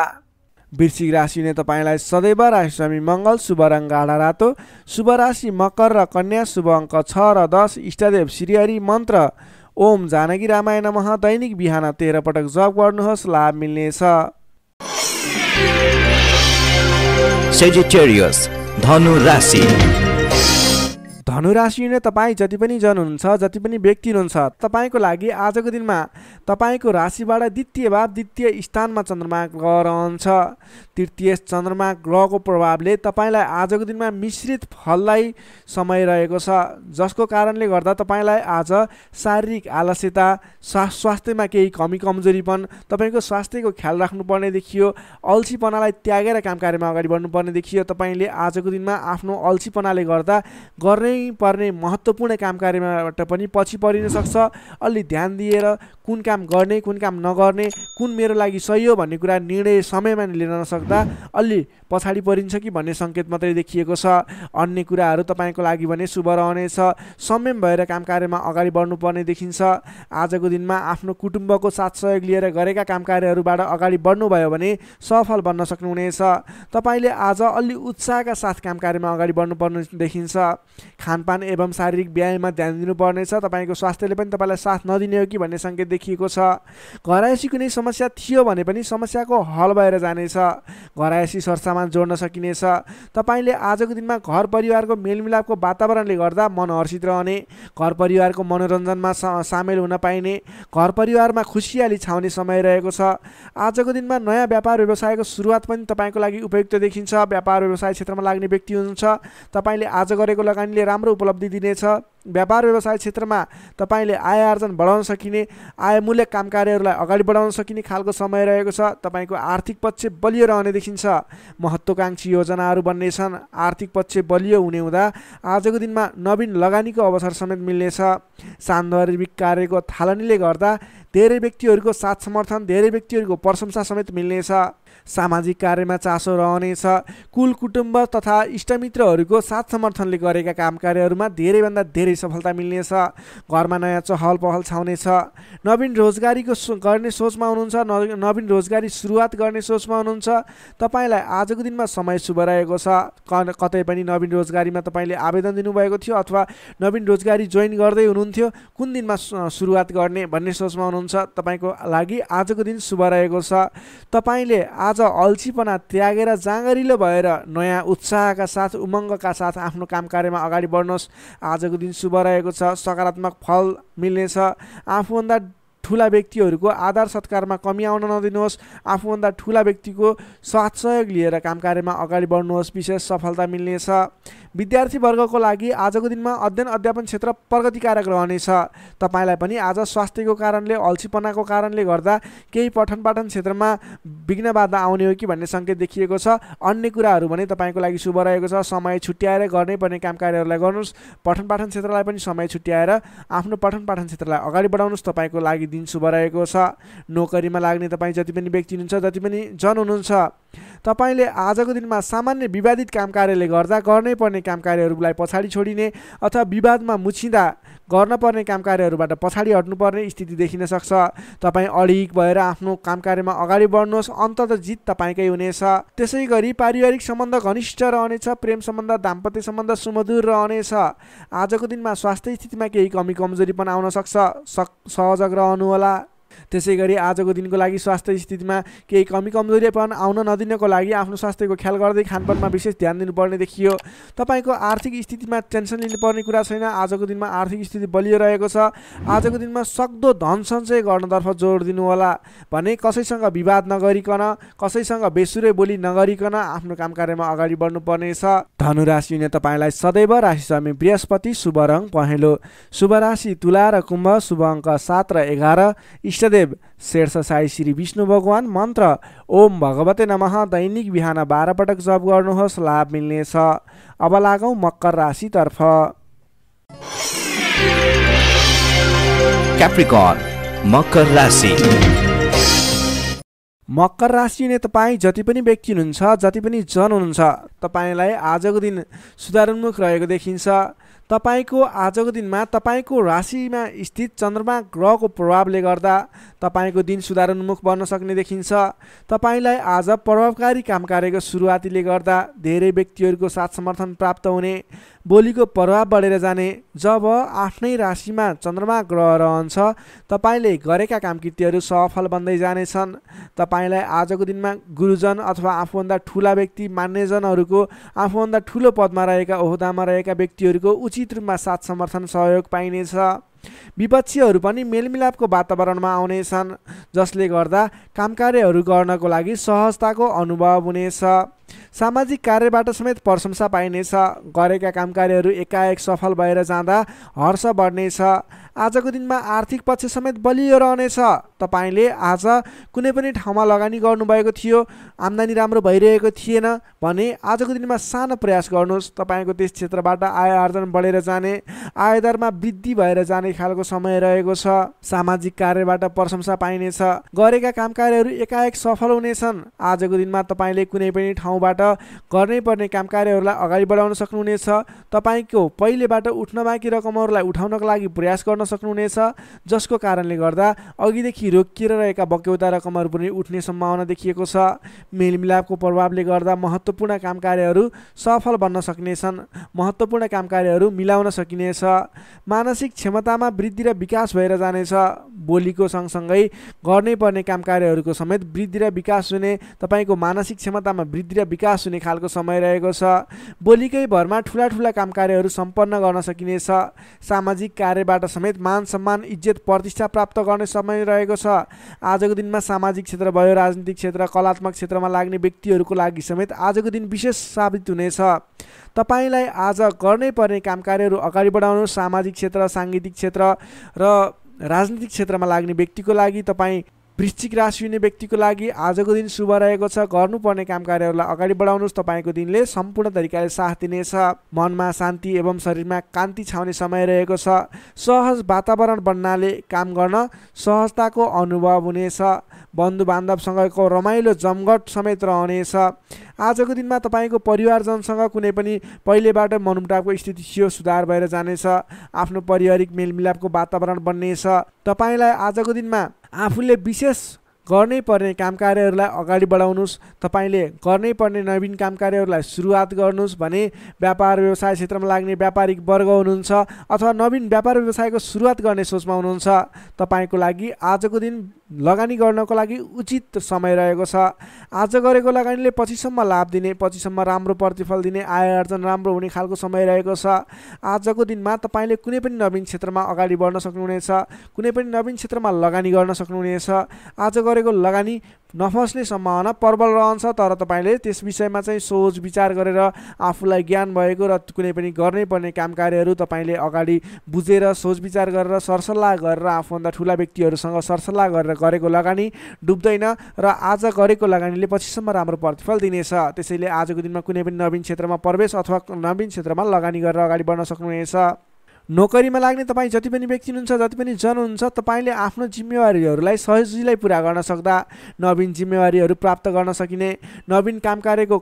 वृश्चिक राशिले तपाईँलाई सदैव राशिस्वामी मङ्गल शुभ रङ गाडा रातो शुभ राशि मकर र कन्या शुभ अङ्क छ र दस इष्टदेव श्रीहरि मन्त्र ओम जानकी रामायण नमः दैनिक बिहान तेह्र पटक जप गर्नुहोस् लाभ मिल्नेछ धनु राशि नै तपाईँ जति पनि जन हुनुहुन्छ जति पनि व्यक्ति हुनुहुन्छ तपाईँको लागि आजको दिनमा तपाईँको राशिबाट द्वितीय भाव द्वितीय स्थानमा चन्द्रमा ग्रह रहन्छ तृतीय चन्द्रमा ग्रहको प्रभावले तपाईँलाई आजको दिनमा मिश्रित फललाई समय रहेको छ जसको कारणले गर्दा तपाईँलाई आज शारीरिक आलस्यता स्वा स्वास्थ्यमा केही कमी कमजोरीपन तपाईँको स्वास्थ्यको ख्याल राख्नुपर्ने देखियो अल्छीपनालाई त्यागेर काम कार्यमा अगाडि बढ्नुपर्ने देखियो तपाईँले आजको दिनमा आफ्नो अल्छीपनाले गर्दा गर्नै पर्ने महत्त्वपूर्ण काम कार्यबाट पनि पछि परिन सक्छ अलि ध्यान दिएर कुन काम गर्ने कुन काम नगर्ने कुन मेरो लागि सही हो भन्ने कुरा निर्णय समयमा लिन नसक्छ गर्दा अलि पछाडि परिन्छ कि भन्ने सङ्केत मात्रै देखिएको छ अन्य कुराहरू तपाईँको लागि भने शुभ रहनेछ संयम भएर काम कार्यमा अगाडि बढ्नुपर्ने देखिन्छ आजको दिनमा आफ्नो कुटुम्बको साथ सहयोग लिएर गरेका काम कार्यहरूबाट अगाडि बढ्नुभयो भने सफल बन्न सक्नुहुनेछ तपाईँले आज अलि उत्साहका साथ काम कार्यमा अगाडि बढ्नुपर्ने देखिन्छ खानपान एवं शारीरिक व्यायाममा ध्यान दिनुपर्नेछ तपाईँको स्वास्थ्यले पनि तपाईँलाई साथ नदिने हो कि भन्ने सङ्केत देखिएको छ घरायसी कुनै समस्या थियो भने पनि समस्याको हल भएर जानेछ घरायसी सरसामान जोड्न सकिनेछ तपाईँले आजको दिनमा घर परिवारको मेलमिलापको वातावरणले गर्दा मन हर्षित रहने घर परिवारको मनोरञ्जनमा सामेल हुन पाइने घर परिवारमा खुसियाली छाउने समय रहेको छ आजको दिनमा नयाँ व्यापार व्यवसायको सुरुवात पनि तपाईँको लागि उपयुक्त देखिन्छ व्यापार व्यवसाय क्षेत्रमा लाग्ने व्यक्ति हुनुहुन्छ तपाईँले आज गरेको लगानीले राम्रो उपलब्धि दिनेछ व्यापार व्यवसाय क्षेत्रमा तपाईँले आय आर्जन बढाउन सकिने आयमूल्य काम कार्यहरूलाई अगाडि बढाउन सकिने खालको समय रहेको छ तपाईँको आर्थिक पक्ष बलियो रहने देखिन्छ महत्त्वकाङ्क्षी योजनाहरू बन्नेछन् आर्थिक पक्ष बलियो हुने हुँदा आजको दिनमा नवीन लगानीको अवसर समेत मिल्नेछ सान्दर्भिक कार्यको थालनीले गर्दा धेरै व्यक्तिहरूको साथ समर्थन धेरै व्यक्तिहरूको प्रशंसा समेत मिल्नेछ सामाजिक कार्यमा चासो रहनेछ कुल कुटुम्ब तथा इष्टमित्रहरूको साथ समर्थनले गरेका काम कार्यहरूमा धेरैभन्दा धेरै सफलता मिल्नेछ घरमा नयाँ चहल पहल छाउनेछ नवीन रोजगारीको गर्ने सोचमा हुनुहुन्छ नवीन रोजगारी सुरुवात गर्ने सोचमा हुनुहुन्छ तपाईँलाई आजको दिनमा समय शुभ रहेको छ कतै पनि नवीन रोजगारीमा तपाईँले आवेदन दिनुभएको थियो अथवा नवीन रोजगारी जोइन गर्दै हुनुहुन्थ्यो कुन दिनमा सुरुवात गर्ने भन्ने सोचमा हुनुहुन्छ तपाईँको लागि आजको दिन शुभ रहेको छ तपाईँले आज अझ अल्छीपना त्यागेर जाँगरिलो भएर नयाँ उत्साहका साथ उमङ्गका साथ आफ्नो काम कार्यमा अगाडि बढ्नुहोस् आजको दिन शुभ रहेको छ सकारात्मक फल मिल्नेछ आफूभन्दा ठुला व्यक्तिहरूको आधार सत्कारमा कमी आउन नदिनुहोस् आफूभन्दा ठुला व्यक्तिको साथ सहयोग लिएर काम कार्यमा अगाडि बढ्नुहोस् विशेष सफलता मिल्नेछ विद्यार्थीवर्गको लागि आजको दिनमा अध्ययन अध्यापन क्षेत्र प्रगतिकारक रहनेछ तपाईँलाई पनि आज स्वास्थ्यको कारणले अल्छीपनाको कारणले गर्दा केही पठन पाठन क्षेत्रमा विघ्न बाधा आउने हो कि भन्ने सङ्केत देखिएको छ अन्य कुराहरू भने तपाईँको लागि शुभ रहेको छ समय छुट्याएर गर्नै पर्ने काम कार्यहरूलाई गर्नुहोस् पठन पाठन क्षेत्रलाई पनि समय छुट्याएर आफ्नो पठन पाठन क्षेत्रलाई अगाडि बढाउनुहोस् तपाईँको लागि दिन शुभ रहेको छ नोकरीमा लाग्ने तपाईँ जति पनि व्यक्ति हुनुहुन्छ जति पनि जन हुनुहुन्छ तपाईँले आजको दिनमा सामान्य विवादित काम कार्यले गर्दा गर्नै पर्ने काम कार्यहरूलाई पछाडि छोडिने अथवा विवादमा मुछिँदा गर्न पर्ने काम कार्यहरूबाट पछाडि हट्नुपर्ने स्थिति देखिन सक्छ तपाईँ अडिक भएर आफ्नो काम कार्यमा अगाडि बढ्नुहोस् अन्त त जित तपाईँकै हुनेछ त्यसै गरी पारिवारिक सम्बन्ध घनिष्ठ रहनेछ प्रेम सम्बन्ध दाम्पत्य सम्बन्ध सुमधुर रहनेछ आजको दिनमा स्वास्थ्य स्थितिमा केही कमी कमजोरी पनि आउन सक्छ सहजग रहनुहोला त्यसै गरी आजको दिनको लागि स्वास्थ्य स्थितिमा केही कमी कमजोरीपन आउन नदिनको लागि आफ्नो स्वास्थ्यको ख्याल गर्दै खानपानमा विशेष ध्यान दिनुपर्ने देखियो तपाईँको आर्थिक स्थितिमा टेन्सन लिनुपर्ने कुरा छैन आजको दिनमा आर्थिक स्थिति बलियो रहेको छ आजको दिनमा सक्दो धन सञ्चय गर्नतर्फ जोड दिनुहोला भने कसैसँग विवाद नगरिकन कसैसँग बेसुरे बोली नगरिकन आफ्नो काम कार्यमा अगाडि बढ्नुपर्नेछ धनुराशि हुने तपाईँलाई सदैव राशि स्वामी बृहस्पति शुभ रङ पहेँलो शुभ राशि तुला र कुम्भ शुभ अङ्क सात र एघार इष्टदेव शेर्ष साई श्री विष्णु भगवान मन्त्र ओम भगवते नमः दैनिक बिहान बाह्र पटक जप गर्नुहोस् लाभ मिल्नेछ अब लागौ मकर राशितर्फ क्याप्रिकन मकर राशि मकर राशि हुने तपाईँ जति पनि व्यक्ति हुनुहुन्छ जति पनि जन हुनुहुन्छ तपाईँलाई आजको दिन सुधारोन्मुख रहेको देखिन्छ तपाईँको आजको दिनमा तपाईँको राशिमा स्थित चन्द्रमा ग्रहको प्रभावले गर्दा तपाईँको दिन सुधारोन्मुख बन्न सक्ने देखिन्छ तपाईँलाई आज प्रभावकारी काम कार्यको सुरुवातीले गर्दा धेरै व्यक्तिहरूको साथ समर्थन प्राप्त हुने बोलीको प्रभाव बढेर जाने जब आफ्नै राशिमा चन्द्रमा ग्रह रहन्छ तपाईँले गरेका कामकृतिहरू सफल बन्दै जानेछन् तपाईँलाई आजको दिनमा गुरुजन अथवा आफूभन्दा ठुला व्यक्ति मान्यजनहरूको आफूभन्दा ठुलो पदमा रहेका ओहदामा रहेका व्यक्तिहरूको उचित रूपमा साथ समर्थन सहयोग पाइनेछ विपक्षीहरू पनि मेलमिलापको वातावरणमा आउनेछन् जसले गर्दा काम कार्यहरू गर्नको लागि सहजताको अनुभव हुनेछ सामाजिक कार्यबाट समेत प्रशंसा पाइनेछ गरेका काम कार्यहरू एकाएक सफल भएर जाँदा हर्ष बढ्नेछ आजको दिनमा आर्थिक पक्ष समेत बलियो रहनेछ तपाईँले आज कुनै पनि ठाउँमा लगानी गर्नुभएको थियो आम्दानी राम्रो भइरहेको थिएन भने आजको दिनमा सानो प्रयास गर्नुहोस् तपाईँको त्यस क्षेत्रबाट आय आर्जन बढेर जाने आयदरमा वृद्धि भएर जाने खालको समय रहेको छ सामाजिक कार्यबाट प्रशंसा पाइनेछ गरेका काम कार्यहरू एकाएक सफल हुनेछन् आजको दिनमा तपाईँले कुनै पनि ठाउँबाट गर्नै पर्ने काम कार्यहरूलाई अगाडि बढाउन सक्नुहुनेछ तपाईँको पहिलेबाट उठ्न बाँकी रकमहरूलाई उठाउनको लागि प्रयास गर्न सक्नुहुनेछ जसको कारणले गर्दा अघिदेखि रोकिएर रहेका बक्यौता रकमहरू पनि उठ्ने सम्भावना देखिएको छ मेलमिलापको प्रभावले गर्दा महत्त्वपूर्ण काम कार्यहरू सफल बन्न सक्नेछन् महत्त्वपूर्ण काम कार्यहरू मिलाउन सकिनेछ मानसिक क्षमतामा वृद्धि र विकास भएर जानेछ बोलीको सँगसँगै गर्नै पर्ने काम कार्यहरूको समेत वृद्धि र विकास हुने तपाईँको मानसिक क्षमतामा वृद्धि र विकास हुने खालको समय रहेको छ बोलीकै भरमा ठुला ठुला काम कार्यहरू सम्पन्न गर्न सकिनेछ सामाजिक कार्यबाट समेत इज्जत मान सम्मान इज्जत प्रतिष्ठा प्राप्त गर्ने समय रहेको छ आजको दिनमा सामाजिक क्षेत्र भयो राजनीतिक क्षेत्र कलात्मक क्षेत्रमा लाग्ने व्यक्तिहरूको लागि समेत आजको दिन विशेष साबित हुनेछ तपाईँलाई आज गर्नै पर्ने काम कार्यहरू अगाडि बढाउनु सामाजिक क्षेत्र साङ्गीतिक क्षेत्र र राजनीतिक क्षेत्रमा लाग्ने व्यक्तिको लागि तपाईँ वृश्चिक राशि हुने व्यक्तिको लागि आजको दिन शुभ रहेको छ गर्नुपर्ने काम कार्यहरूलाई अगाडि बढाउनुहोस् तपाईँको दिनले सम्पूर्ण तरिकाले साथ दिनेछ मनमा शान्ति एवं शरीरमा कान्ति छाउने समय रहेको छ सहज वातावरण बन्नाले काम गर्न सहजताको अनुभव हुनेछ बन्धु बान्धवसँगको रमाइलो जमघट समेत रहनेछ आजको दिनमा तपाईँको परिवारजनसँग कुनै पनि पहिलेबाट मनमुटावको स्थिति थियो सुधार भएर जानेछ आफ्नो पारिवारिक मेलमिलापको वातावरण बन्नेछ तपाईँलाई आजको दिनमा आफूले विशेष गर्नै पर्ने काम कार्यहरूलाई अगाडि बढाउनुहोस् तपाईँले गर्नै पर्ने नवीन काम कार्यहरूलाई सुरुवात गर्नुहोस् भने व्यापार व्यवसाय क्षेत्रमा लाग्ने व्यापारिक वर्ग हुनुहुन्छ अथवा नवीन व्यापार व्यवसायको सुरुवात गर्ने सोचमा हुनुहुन्छ तपाईँको लागि आजको दिन लगानी गर्नको लागि उचित समय रहेको छ आज गरेको लगानीले पछिसम्म लाभ दिने पछिसम्म राम्रो प्रतिफल दिने आय आर्जन राम्रो हुने खालको समय रहेको छ आजको दिनमा तपाईँले कुनै पनि नवीन क्षेत्रमा अगाडि बढ्न सक्नुहुनेछ कुनै पनि नवीन क्षेत्रमा लगानी गर्न सक्नुहुनेछ आज गरेको लगानी नफस्ने सम्भावना प्रबल रहन्छ तर तपाईँले त्यस विषयमा चाहिँ सोच विचार गरेर आफूलाई ज्ञान भएको र कुनै पनि गर्नै पर्ने काम कार्यहरू तपाईँले अगाडि बुझेर सोच विचार गरेर सरसल्लाह गरेर आफूभन्दा ठुला व्यक्तिहरूसँग सरसल्लाह गरेर गरेको लगानी डुब्दैन र आज गरेको लगानीले पछिसम्म राम्रो प्रतिफल दिनेछ त्यसैले आजको दिनमा कुनै पनि नवीन क्षेत्रमा प्रवेश अथवा नवीन क्षेत्रमा लगानी गरेर अगाडि बढ्न सक्नुहुनेछ नोकरीमा लाग्ने तपाईँ जति पनि व्यक्ति हुनुहुन्छ जति पनि जन हुनुहुन्छ तपाईँले आफ्नो जिम्मेवारीहरूलाई सजिलै पुरा गर्न सक्दा नवीन जिम्मेवारीहरू प्राप्त गर्न सकिने नवीन काम कार्यको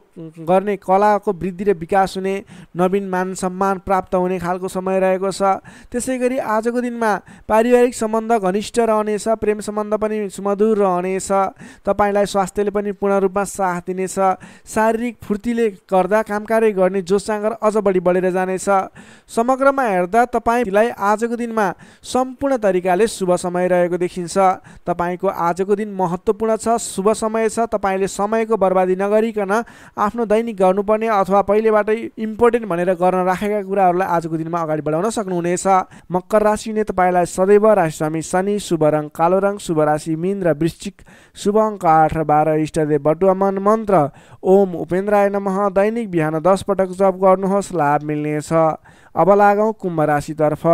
गर्ने कलाको वृद्धि र विकास हुने नवीन मान सम्मान प्राप्त हुने खालको समय रहेको छ त्यसै गरी आजको दिनमा पारिवारिक सम्बन्ध घनिष्ठ रहनेछ प्रेम सम्बन्ध पनि सुमधुर रहनेछ तपाईँलाई स्वास्थ्यले पनि पूर्ण रूपमा साथ दिनेछ शारीरिक फुर्तीले गर्दा काम कार्य गर्ने जोस अझ बढी बढेर जानेछ समग्रमा हेर्दा तपाईँलाई आजको दिनमा सम्पूर्ण तरिकाले शुभ समय रहेको देखिन्छ तपाईँको आजको दिन महत्त्वपूर्ण छ शुभ समय छ तपाईँले समयको बर्बादी नगरिकन आफ्नो दैनिक गर्नुपर्ने अथवा पहिलेबाटै इम्पोर्टेन्ट भनेर गर्न राखेका कुराहरूलाई आजको दिनमा अगाडि बढाउन सक्नुहुनेछ मकर राशिले तपाईँलाई सदैव राशिस्वामी शनि शुभ रङ कालो रङ शुभ राशि मिन र वृश्चिक शुभ अङ्क आठ र बाह्र इष्टदेव बटुवामन मन्त्र ओम उपेन्द्राय नमः दैनिक बिहान दस पटक जप गर्नुहोस् लाभ मिल्नेछ अब लागौ कुम्भ राशितर्फ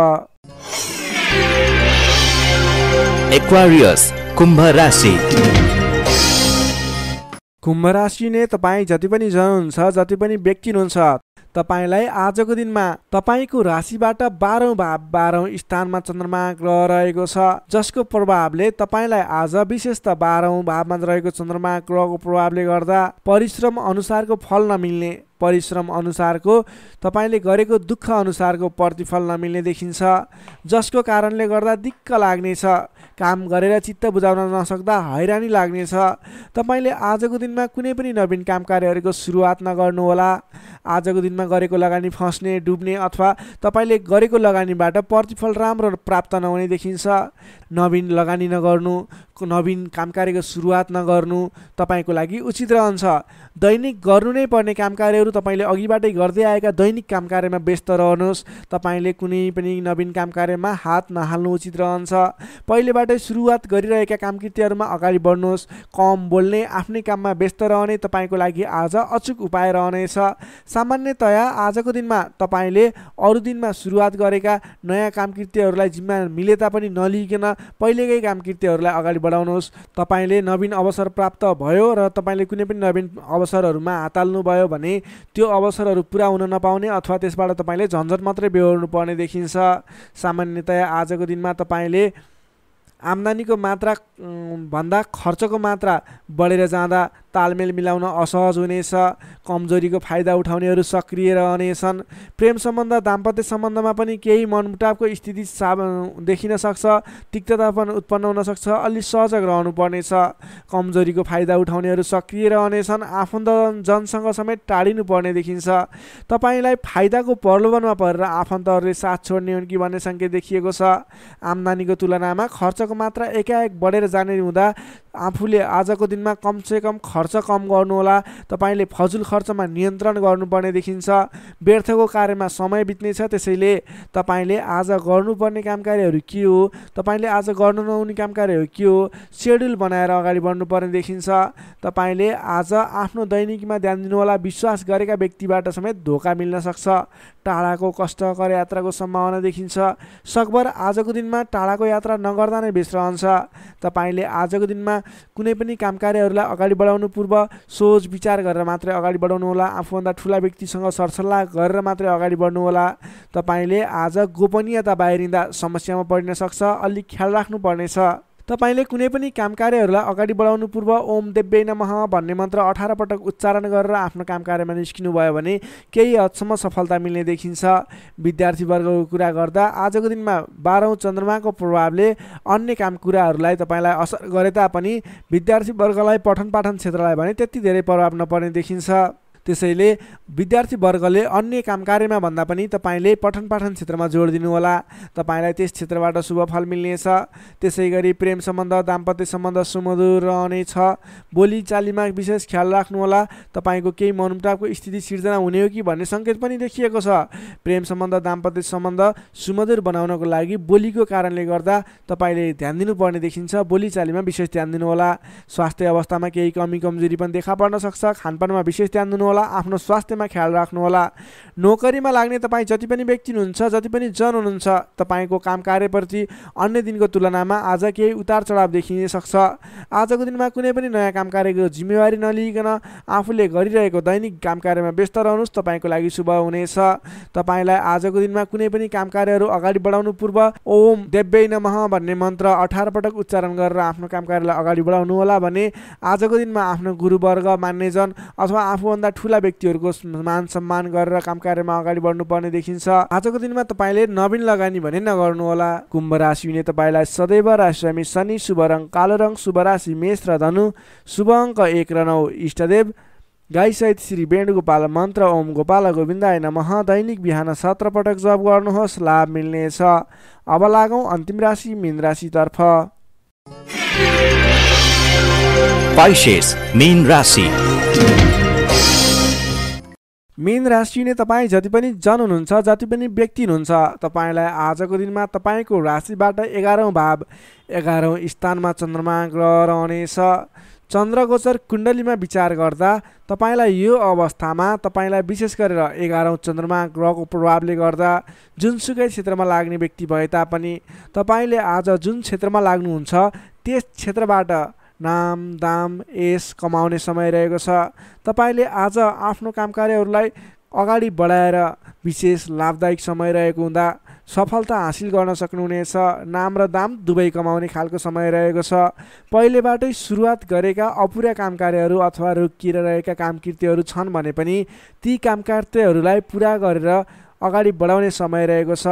एक्वारियस कुम्भ राशि कुम्भ राशि नै तपाईँ जति पनि जन जति पनि व्यक्ति हुनुहुन्छ तपाईँलाई आजको दिनमा तपाईँको राशिबाट बाह्रौँ भाव बाह्रौँ स्थानमा चन्द्रमा ग्रह रहेको छ जसको प्रभावले तपाईँलाई आज विशेष त बाह्रौँ भावमा रहेको चन्द्रमा ग्रहको प्रभावले गर्दा परिश्रम अनुसारको फल नमिल्ने परिश्रम अनुसारको तपाईँले गरेको दुःख अनुसारको प्रतिफल नमिल्ने देखिन्छ जसको कारणले गर्दा दिक्क लाग्नेछ काम गरेर चित्त बुझाउन नसक्दा हैरानी लाग्नेछ तपाईँले आजको दिनमा कुनै पनि नवीन काम कार्यहरूको सुरुवात नगर्नुहोला आजको दिनमा गरेको लगानी फस्ने डुब्ने अथवा तपाईँले गरेको लगानीबाट प्रतिफल राम्रो प्राप्त नहुने देखिन्छ नवीन लगानी नगर्नु नवीन कार्यको सुरुवात नगर्नु तपाईँको लागि उचित रहन्छ दैनिक गर्नु नै पर्ने कार्यहरू तपाईँले अघिबाटै गर्दै आएका दैनिक कार्यमा व्यस्त रहनुहोस् तपाईँले कुनै पनि नवीन कार्यमा हात नहाल्नु उचित रहन्छ पहिलेबाटै सुरुवात गरिरहेका कामकृतिहरूमा अगाडि बढ्नुहोस् कम बोल्ने आफ्नै काममा व्यस्त रहने तपाईँको लागि आज अचुक उपाय रहनेछ सामान्यतया आजको दिनमा तपाईँले अरू दिनमा सुरुवात गरेका नयाँ कामकृतिहरूलाई जिम्मा मिले तापनि नलिइकन पहिलेकै कामकृतिहरूलाई अगाडि बढाउनुहोस् तपाईँले नवीन अवसर प्राप्त भयो र तपाईँले कुनै पनि नवीन अवसरहरूमा हात हाल्नुभयो भने त्यो अवसरहरू पुरा हुन नपाउने अथवा त्यसबाट तपाईँले झन्झट मात्रै बेहोर्नु पर्ने देखिन्छ सामान्यतया आजको दिनमा तपाईँले आम्दानीको मात्रा भन्दा खर्चको मात्रा बढेर जाँदा तालमेल मिलाउन असहज हुनेछ कमजोरीको फाइदा उठाउनेहरू सक्रिय रहनेछन् प्रेम सम्बन्ध दाम्पत्य सम्बन्धमा पनि केही मनमुटावको स्थिति सा देखिन सक्छ तिक्तता पनि उत्पन्न हुनसक्छ अलि सजग रहनुपर्नेछ कमजोरीको फाइदा उठाउनेहरू सक्रिय रहनेछन् आफन्त जनसँग समेत पर्ने देखिन्छ तपाईँलाई फाइदाको प्रलोभनमा परेर आफन्तहरूले साथ छोड्ने हुन् कि भन्ने सङ्केत देखिएको छ आम्दानीको तुलनामा खर्चको मात्रा एकाएक बढेर जाने हुँदा आफूले आजको दिनमा कमसेकम खर्च कम गर्नुहोला तपाईँले फजुल खर्चमा नियन्त्रण गर्नुपर्ने देखिन्छ व्यर्थको कार्यमा समय बित्नेछ त्यसैले तपाईँले आज गर्नुपर्ने काम कार्यहरू के हो तपाईँले आज गर्नु नहुने काम कार्यहरू के हो सेड्युल बनाएर अगाडि बढ्नुपर्ने देखिन्छ तपाईँले आज आफ्नो दैनिकीमा ध्यान दिनुहोला विश्वास गरेका व्यक्तिबाट समेत धोका मिल्न सक्छ टाढाको कष्टकर यात्राको सम्भावना देखिन्छ सकभर आजको दिनमा टाढाको यात्रा नगर्दा नै बेस रहन्छ तपाईँले आजको दिनमा कुनै पनि काम कार्यहरूलाई अगाडि बढाउनु पूर्व सोच विचार गरेर मात्रै अगाडि बढाउनुहोला आफूभन्दा ठुला व्यक्तिसँग सरसल्लाह गरेर मात्रै अगाडि बढ्नुहोला तपाईँले आज गोपनीयता बाहिरिँदा समस्यामा पर्न सक्छ अलिक ख्याल राख्नुपर्नेछ तपाईँले कुनै पनि काम कार्यहरूलाई अगाडि बढाउनु पूर्व ओम देव्य नमः भन्ने मन्त्र अठार पटक उच्चारण गरेर आफ्नो काम कार्यमा निस्किनुभयो भने केही हदसम्म सफलता मिल्ने देखिन्छ विद्यार्थीवर्गको कुरा गर्दा आजको दिनमा बाह्रौँ चन्द्रमाको प्रभावले अन्य काम कुराहरूलाई तपाईँलाई असर गरे तापनि विद्यार्थीवर्गलाई पठन पाठन क्षेत्रलाई भने त्यति धेरै प्रभाव नपर्ने देखिन्छ त्यसैले विद्यार्थीवर्गले अन्य काम कार्यमा भन्दा पनि तपाईँले पठन पाठन क्षेत्रमा जोड दिनुहोला तपाईँलाई त्यस क्षेत्रबाट शुभफल मिल्नेछ त्यसै गरी प्रेम सम्बन्ध दाम्पत्य सम्बन्ध सुमधुर रहनेछ बोलीचालीमा विशेष ख्याल राख्नुहोला तपाईँको केही मनमुटावको स्थिति सिर्जना हुने हो कि भन्ने सङ्केत पनि देखिएको छ प्रेम सम्बन्ध दाम्पत्य सम्बन्ध सुमधुर बनाउनको लागि बोलीको कारणले गर्दा तपाईँले ध्यान दिनुपर्ने देखिन्छ बोलीचालीमा विशेष ध्यान दिनुहोला स्वास्थ्य अवस्थामा केही कमी कमजोरी पनि देखा पर्न सक्छ खानपानमा विशेष ध्यान दिनुहोला गर्नुहोला आफ्नो स्वास्थ्यमा ख्याल राख्नुहोला नोकरीमा लाग्ने तपाईँ जति पनि व्यक्ति हुनुहुन्छ जति पनि जन हुनुहुन्छ तपाईँको काम कार्यप्रति अन्य दिनको तुलनामा आज केही उतार चढाव देखिन सक्छ आजको दिनमा कुनै पनि नयाँ काम कार्यको जिम्मेवारी नलिइकन आफूले गरिरहेको दैनिक काम कार्यमा व्यस्त रहनुहोस् तपाईँको लागि शुभ हुनेछ तपाईँलाई आजको दिनमा कुनै पनि काम कार्यहरू अगाडि बढाउनु पूर्व ओम देव्यै नमः भन्ने मन्त्र अठार पटक उच्चारण गरेर आफ्नो काम कार्यलाई अगाडि बढाउनुहोला भने आजको दिनमा आफ्नो गुरुवर्ग मान्नेजन अथवा आफूभन्दा ठुला व्यक्तिहरूको मान सम्मान गरेर काम कार्यमा अगाडि बढ्नुपर्ने देखिन्छ आजको दिनमा तपाईँले नवीन लगानी भने नगर्नुहोला कुम्भ राशि हुने तपाईँलाई सदैव राशिमी शनि शुभ रङ कालो रङ शुभ राशि मेष र धनु शुभ अङ्क एक र नौ इष्टदेव गाईसहित श्री वेणुगोपाल मन्त्र ओम गोपाल गोविन्दाय नमः दैनिक बिहान सत्र पटक जप गर्नुहोस् लाभ मिल्नेछ अब लागौँ अन्तिम राशि मीन राशितर्फ मीन राशि मेन राशि नै तपाईँ जति पनि जन हुनुहुन्छ जति पनि व्यक्ति हुनुहुन्छ तपाईँलाई आजको दिनमा तपाईँको राशिबाट एघारौँ भाव एघारौँ स्थानमा चन्द्रमा ग्रह रहनेछ चन्द्रगोचर कुण्डलीमा विचार गर्दा तपाईँलाई यो अवस्थामा तपाईँलाई विशेष गरेर एघारौँ चन्द्रमा ग्रहको प्रभावले गर्दा जुनसुकै क्षेत्रमा लाग्ने व्यक्ति भए तापनि तपाईँले आज जुन क्षेत्रमा लाग्नुहुन्छ त्यस क्षेत्रबाट नाम दाम यस कमाउने समय रहेको छ तपाईँले आज आफ्नो काम कार्यहरूलाई अगाडि बढाएर विशेष लाभदायक समय रहेको हुँदा सफलता हासिल गर्न सक्नुहुनेछ नाम र दाम दुवै कमाउने खालको समय रहेको छ पहिलेबाटै सुरुवात गरेका अपुरा काम कार्यहरू अथवा रोकिएर रहेका कामकृतिहरू छन् भने पनि ती काम कार्यहरूलाई पुरा गरेर अगाडि बढाउने समय रहेको छ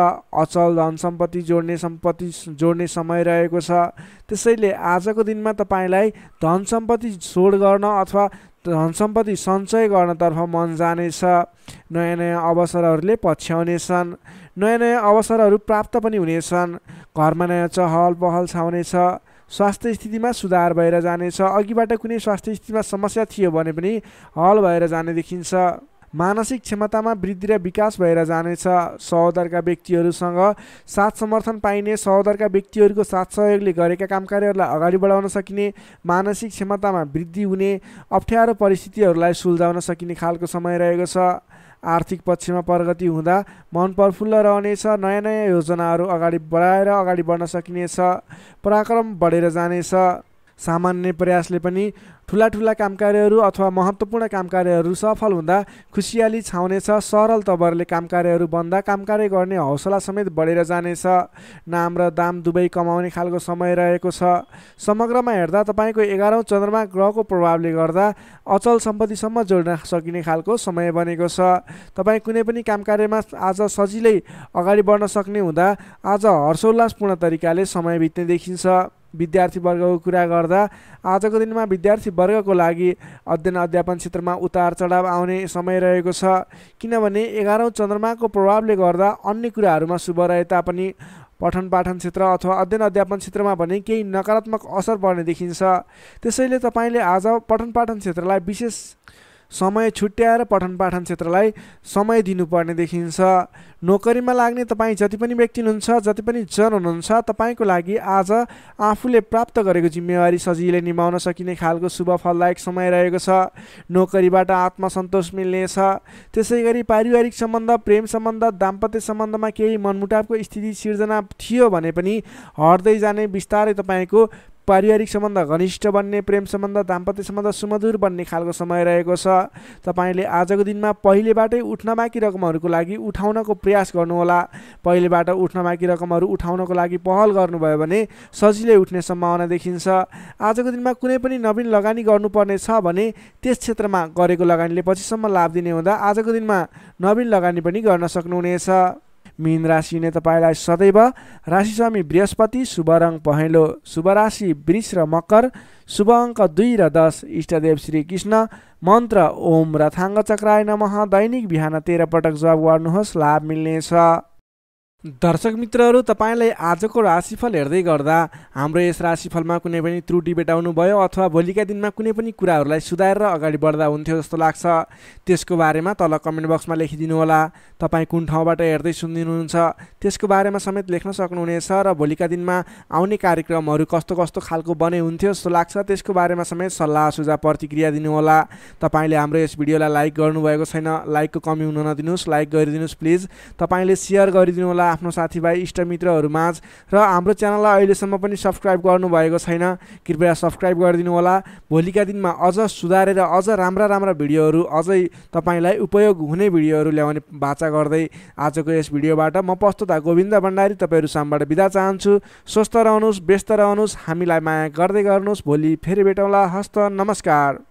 अचल धन सम्पत्ति जोड्ने सम्पत्ति जोड्ने समय रहेको छ त्यसैले आजको दिनमा तपाईँलाई धन सम्पत्ति जोड गर्न अथवा धन सम्पत्ति सञ्चय गर्नतर्फ मन जानेछ नयाँ नयाँ अवसरहरूले पछ्याउनेछन् नयाँ नयाँ अवसरहरू प्राप्त पनि हुनेछन् घरमा नयाँ चहल पहल छाउनेछ स्वास्थ्य स्थितिमा सुधार भएर जानेछ अघिबाट कुनै स्वास्थ्य स्थितिमा समस्या थियो भने पनि हल भएर जाने देखिन्छ मानसिक क्षमतामा वृद्धि र विकास भएर जानेछ सहोदरका व्यक्तिहरूसँग साथ समर्थन पाइने सहोदरका व्यक्तिहरूको साथ सहयोगले गरेका काम कार्यहरूलाई अगाडि बढाउन सकिने मानसिक क्षमतामा वृद्धि हुने अप्ठ्यारो परिस्थितिहरूलाई सुल्झाउन सकिने खालको समय रहेको छ आर्थिक पक्षमा प्रगति हुँदा मन प्रफुल्ल रहनेछ नयाँ नयाँ योजनाहरू अगाडि बढाएर अगाडि बढ्न सकिनेछ पराक्रम बढेर जानेछ सामान्य प्रयासले पनि ठुला ठुला काम कार्यहरू अथवा महत्त्वपूर्ण काम कार्यहरू सफल हुँदा खुसियाली छाउनेछ सरल तवरले कार्यहरू बन्दा काम कार्य गर्ने हौसला समेत बढेर जानेछ नाम र दाम दुवै कमाउने खालको समय रहेको छ समग्रमा हेर्दा तपाईँको एघारौँ चन्द्रमा ग्रहको प्रभावले गर्दा अचल सम्पत्तिसम्म जोड्न सकिने खालको समय बनेको छ तपाईँ कुनै पनि काम कार्यमा आज सजिलै अगाडि बढ्न सक्ने हुँदा आज हर्षोल्लासपूर्ण तरिकाले समय बित्ने देखिन्छ विद्यार्थीवर्गको कुरा गर्दा आजको दिनमा विद्यार्थीवर्गको लागि अध्ययन अध्यापन क्षेत्रमा उतार चढाव आउने समय रहेको छ किनभने एघारौँ चन्द्रमाको प्रभावले गर्दा अन्य कुराहरूमा शुभ रहे तापनि पठन पाठन क्षेत्र अथवा अध्ययन अध्यापन क्षेत्रमा भने केही नकारात्मक असर पर्ने देखिन्छ त्यसैले तपाईँले आज पठन पाठन क्षेत्रलाई विशेष समय छुट्याएर पठन पाठन क्षेत्रलाई समय दिनुपर्ने देखिन्छ नोकरीमा लाग्ने तपाईँ जति पनि व्यक्ति हुनुहुन्छ जति पनि जन हुनुहुन्छ तपाईँको लागि आज आफूले प्राप्त गरेको जिम्मेवारी सजिलै निभाउन सकिने खालको शुभ फलदायक समय रहेको छ नोकरीबाट आत्मसन्तोष मिल्नेछ त्यसै गरी पारिवारिक सम्बन्ध प्रेम सम्बन्ध दाम्पत्य सम्बन्धमा केही मनमुटावको स्थिति सिर्जना थियो भने पनि हट्दै जाने बिस्तारै तपाईँको पारिवारिक सम्बन्ध घनिष्ठ बन्ने प्रेम सम्बन्ध दाम्पत्य सम्बन्ध सुमधुर बन्ने खालको समय रहेको छ तपाईँले आजको दिनमा पहिलेबाटै उठ्न बाँकी रकमहरूको लागि उठाउनको प्रयास गर्नुहोला पहिलेबाट उठ्न बाँकी रकमहरू उठाउनको लागि पहल गर्नुभयो भने सजिलै उठ्ने सम्भावना देखिन्छ आजको दिनमा कुनै पनि नवीन लगानी गर्नुपर्ने छ भने त्यस क्षेत्रमा गरेको लगानीले पछिसम्म लाभ दिने हुँदा आजको दिनमा नवीन लगानी पनि गर्न सक्नुहुनेछ मिन राशि नै तपाईँलाई सदैव स्वामी बृहस्पति शुभ रङ पहेँलो शुभ राशि वृष र मकर शुभ अङ्क दुई र दस इष्टदेव श्री कृष्ण मन्त्र ओम रथांग चक्राय नमः दैनिक बिहान तेह्र पटक जप गर्नुहोस् लाभ मिल्नेछ दर्शक मित्रहरू तपाईँलाई आजको राशिफल हेर्दै गर्दा हाम्रो यस राशिफलमा कुनै पनि त्रुटि भेटाउनु भयो अथवा भोलिका दिनमा कुनै पनि कुराहरूलाई सुधारेर अगाडि बढ्दा हुन्थ्यो जस्तो लाग्छ त्यसको बारेमा तल कमेन्ट बक्समा लेखिदिनु होला तपाईँ कुन ठाउँबाट हेर्दै सुनिदिनुहुन्छ त्यसको बारेमा समेत लेख्न सक्नुहुनेछ र भोलिका दिनमा आउने कार्यक्रमहरू कस्तो कस्तो खालको बने हुन्थ्यो जस्तो लाग्छ त्यसको बारेमा समेत सल्लाह सुझाव प्रतिक्रिया दिनुहोला तपाईँले हाम्रो यस भिडियोलाई लाइक गर्नुभएको छैन लाइकको कमी हुन नदिनुहोस् लाइक गरिदिनुहोस् प्लिज तपाईँले सेयर गरिदिनु होला आफ्नो साथीभाइ माझ र हाम्रो च्यानललाई अहिलेसम्म पनि सब्सक्राइब गर्नुभएको छैन कृपया सब्सक्राइब गरिदिनु होला भोलिका दिनमा अझ सुधारेर अझ राम्रा राम्रा भिडियोहरू अझै तपाईँलाई उपयोग हुने भिडियोहरू ल्याउने बाचा गर्दै आजको यस भिडियोबाट म प्रस्तुता गोविन्द भण्डारी तपाईँहरू सामबाट बिदा चाहन्छु स्वस्थ रहनुहोस् व्यस्त रहनुहोस् हामीलाई माया गर्दै गर्नुहोस् भोलि फेरि भेटौँला हस्त नमस्कार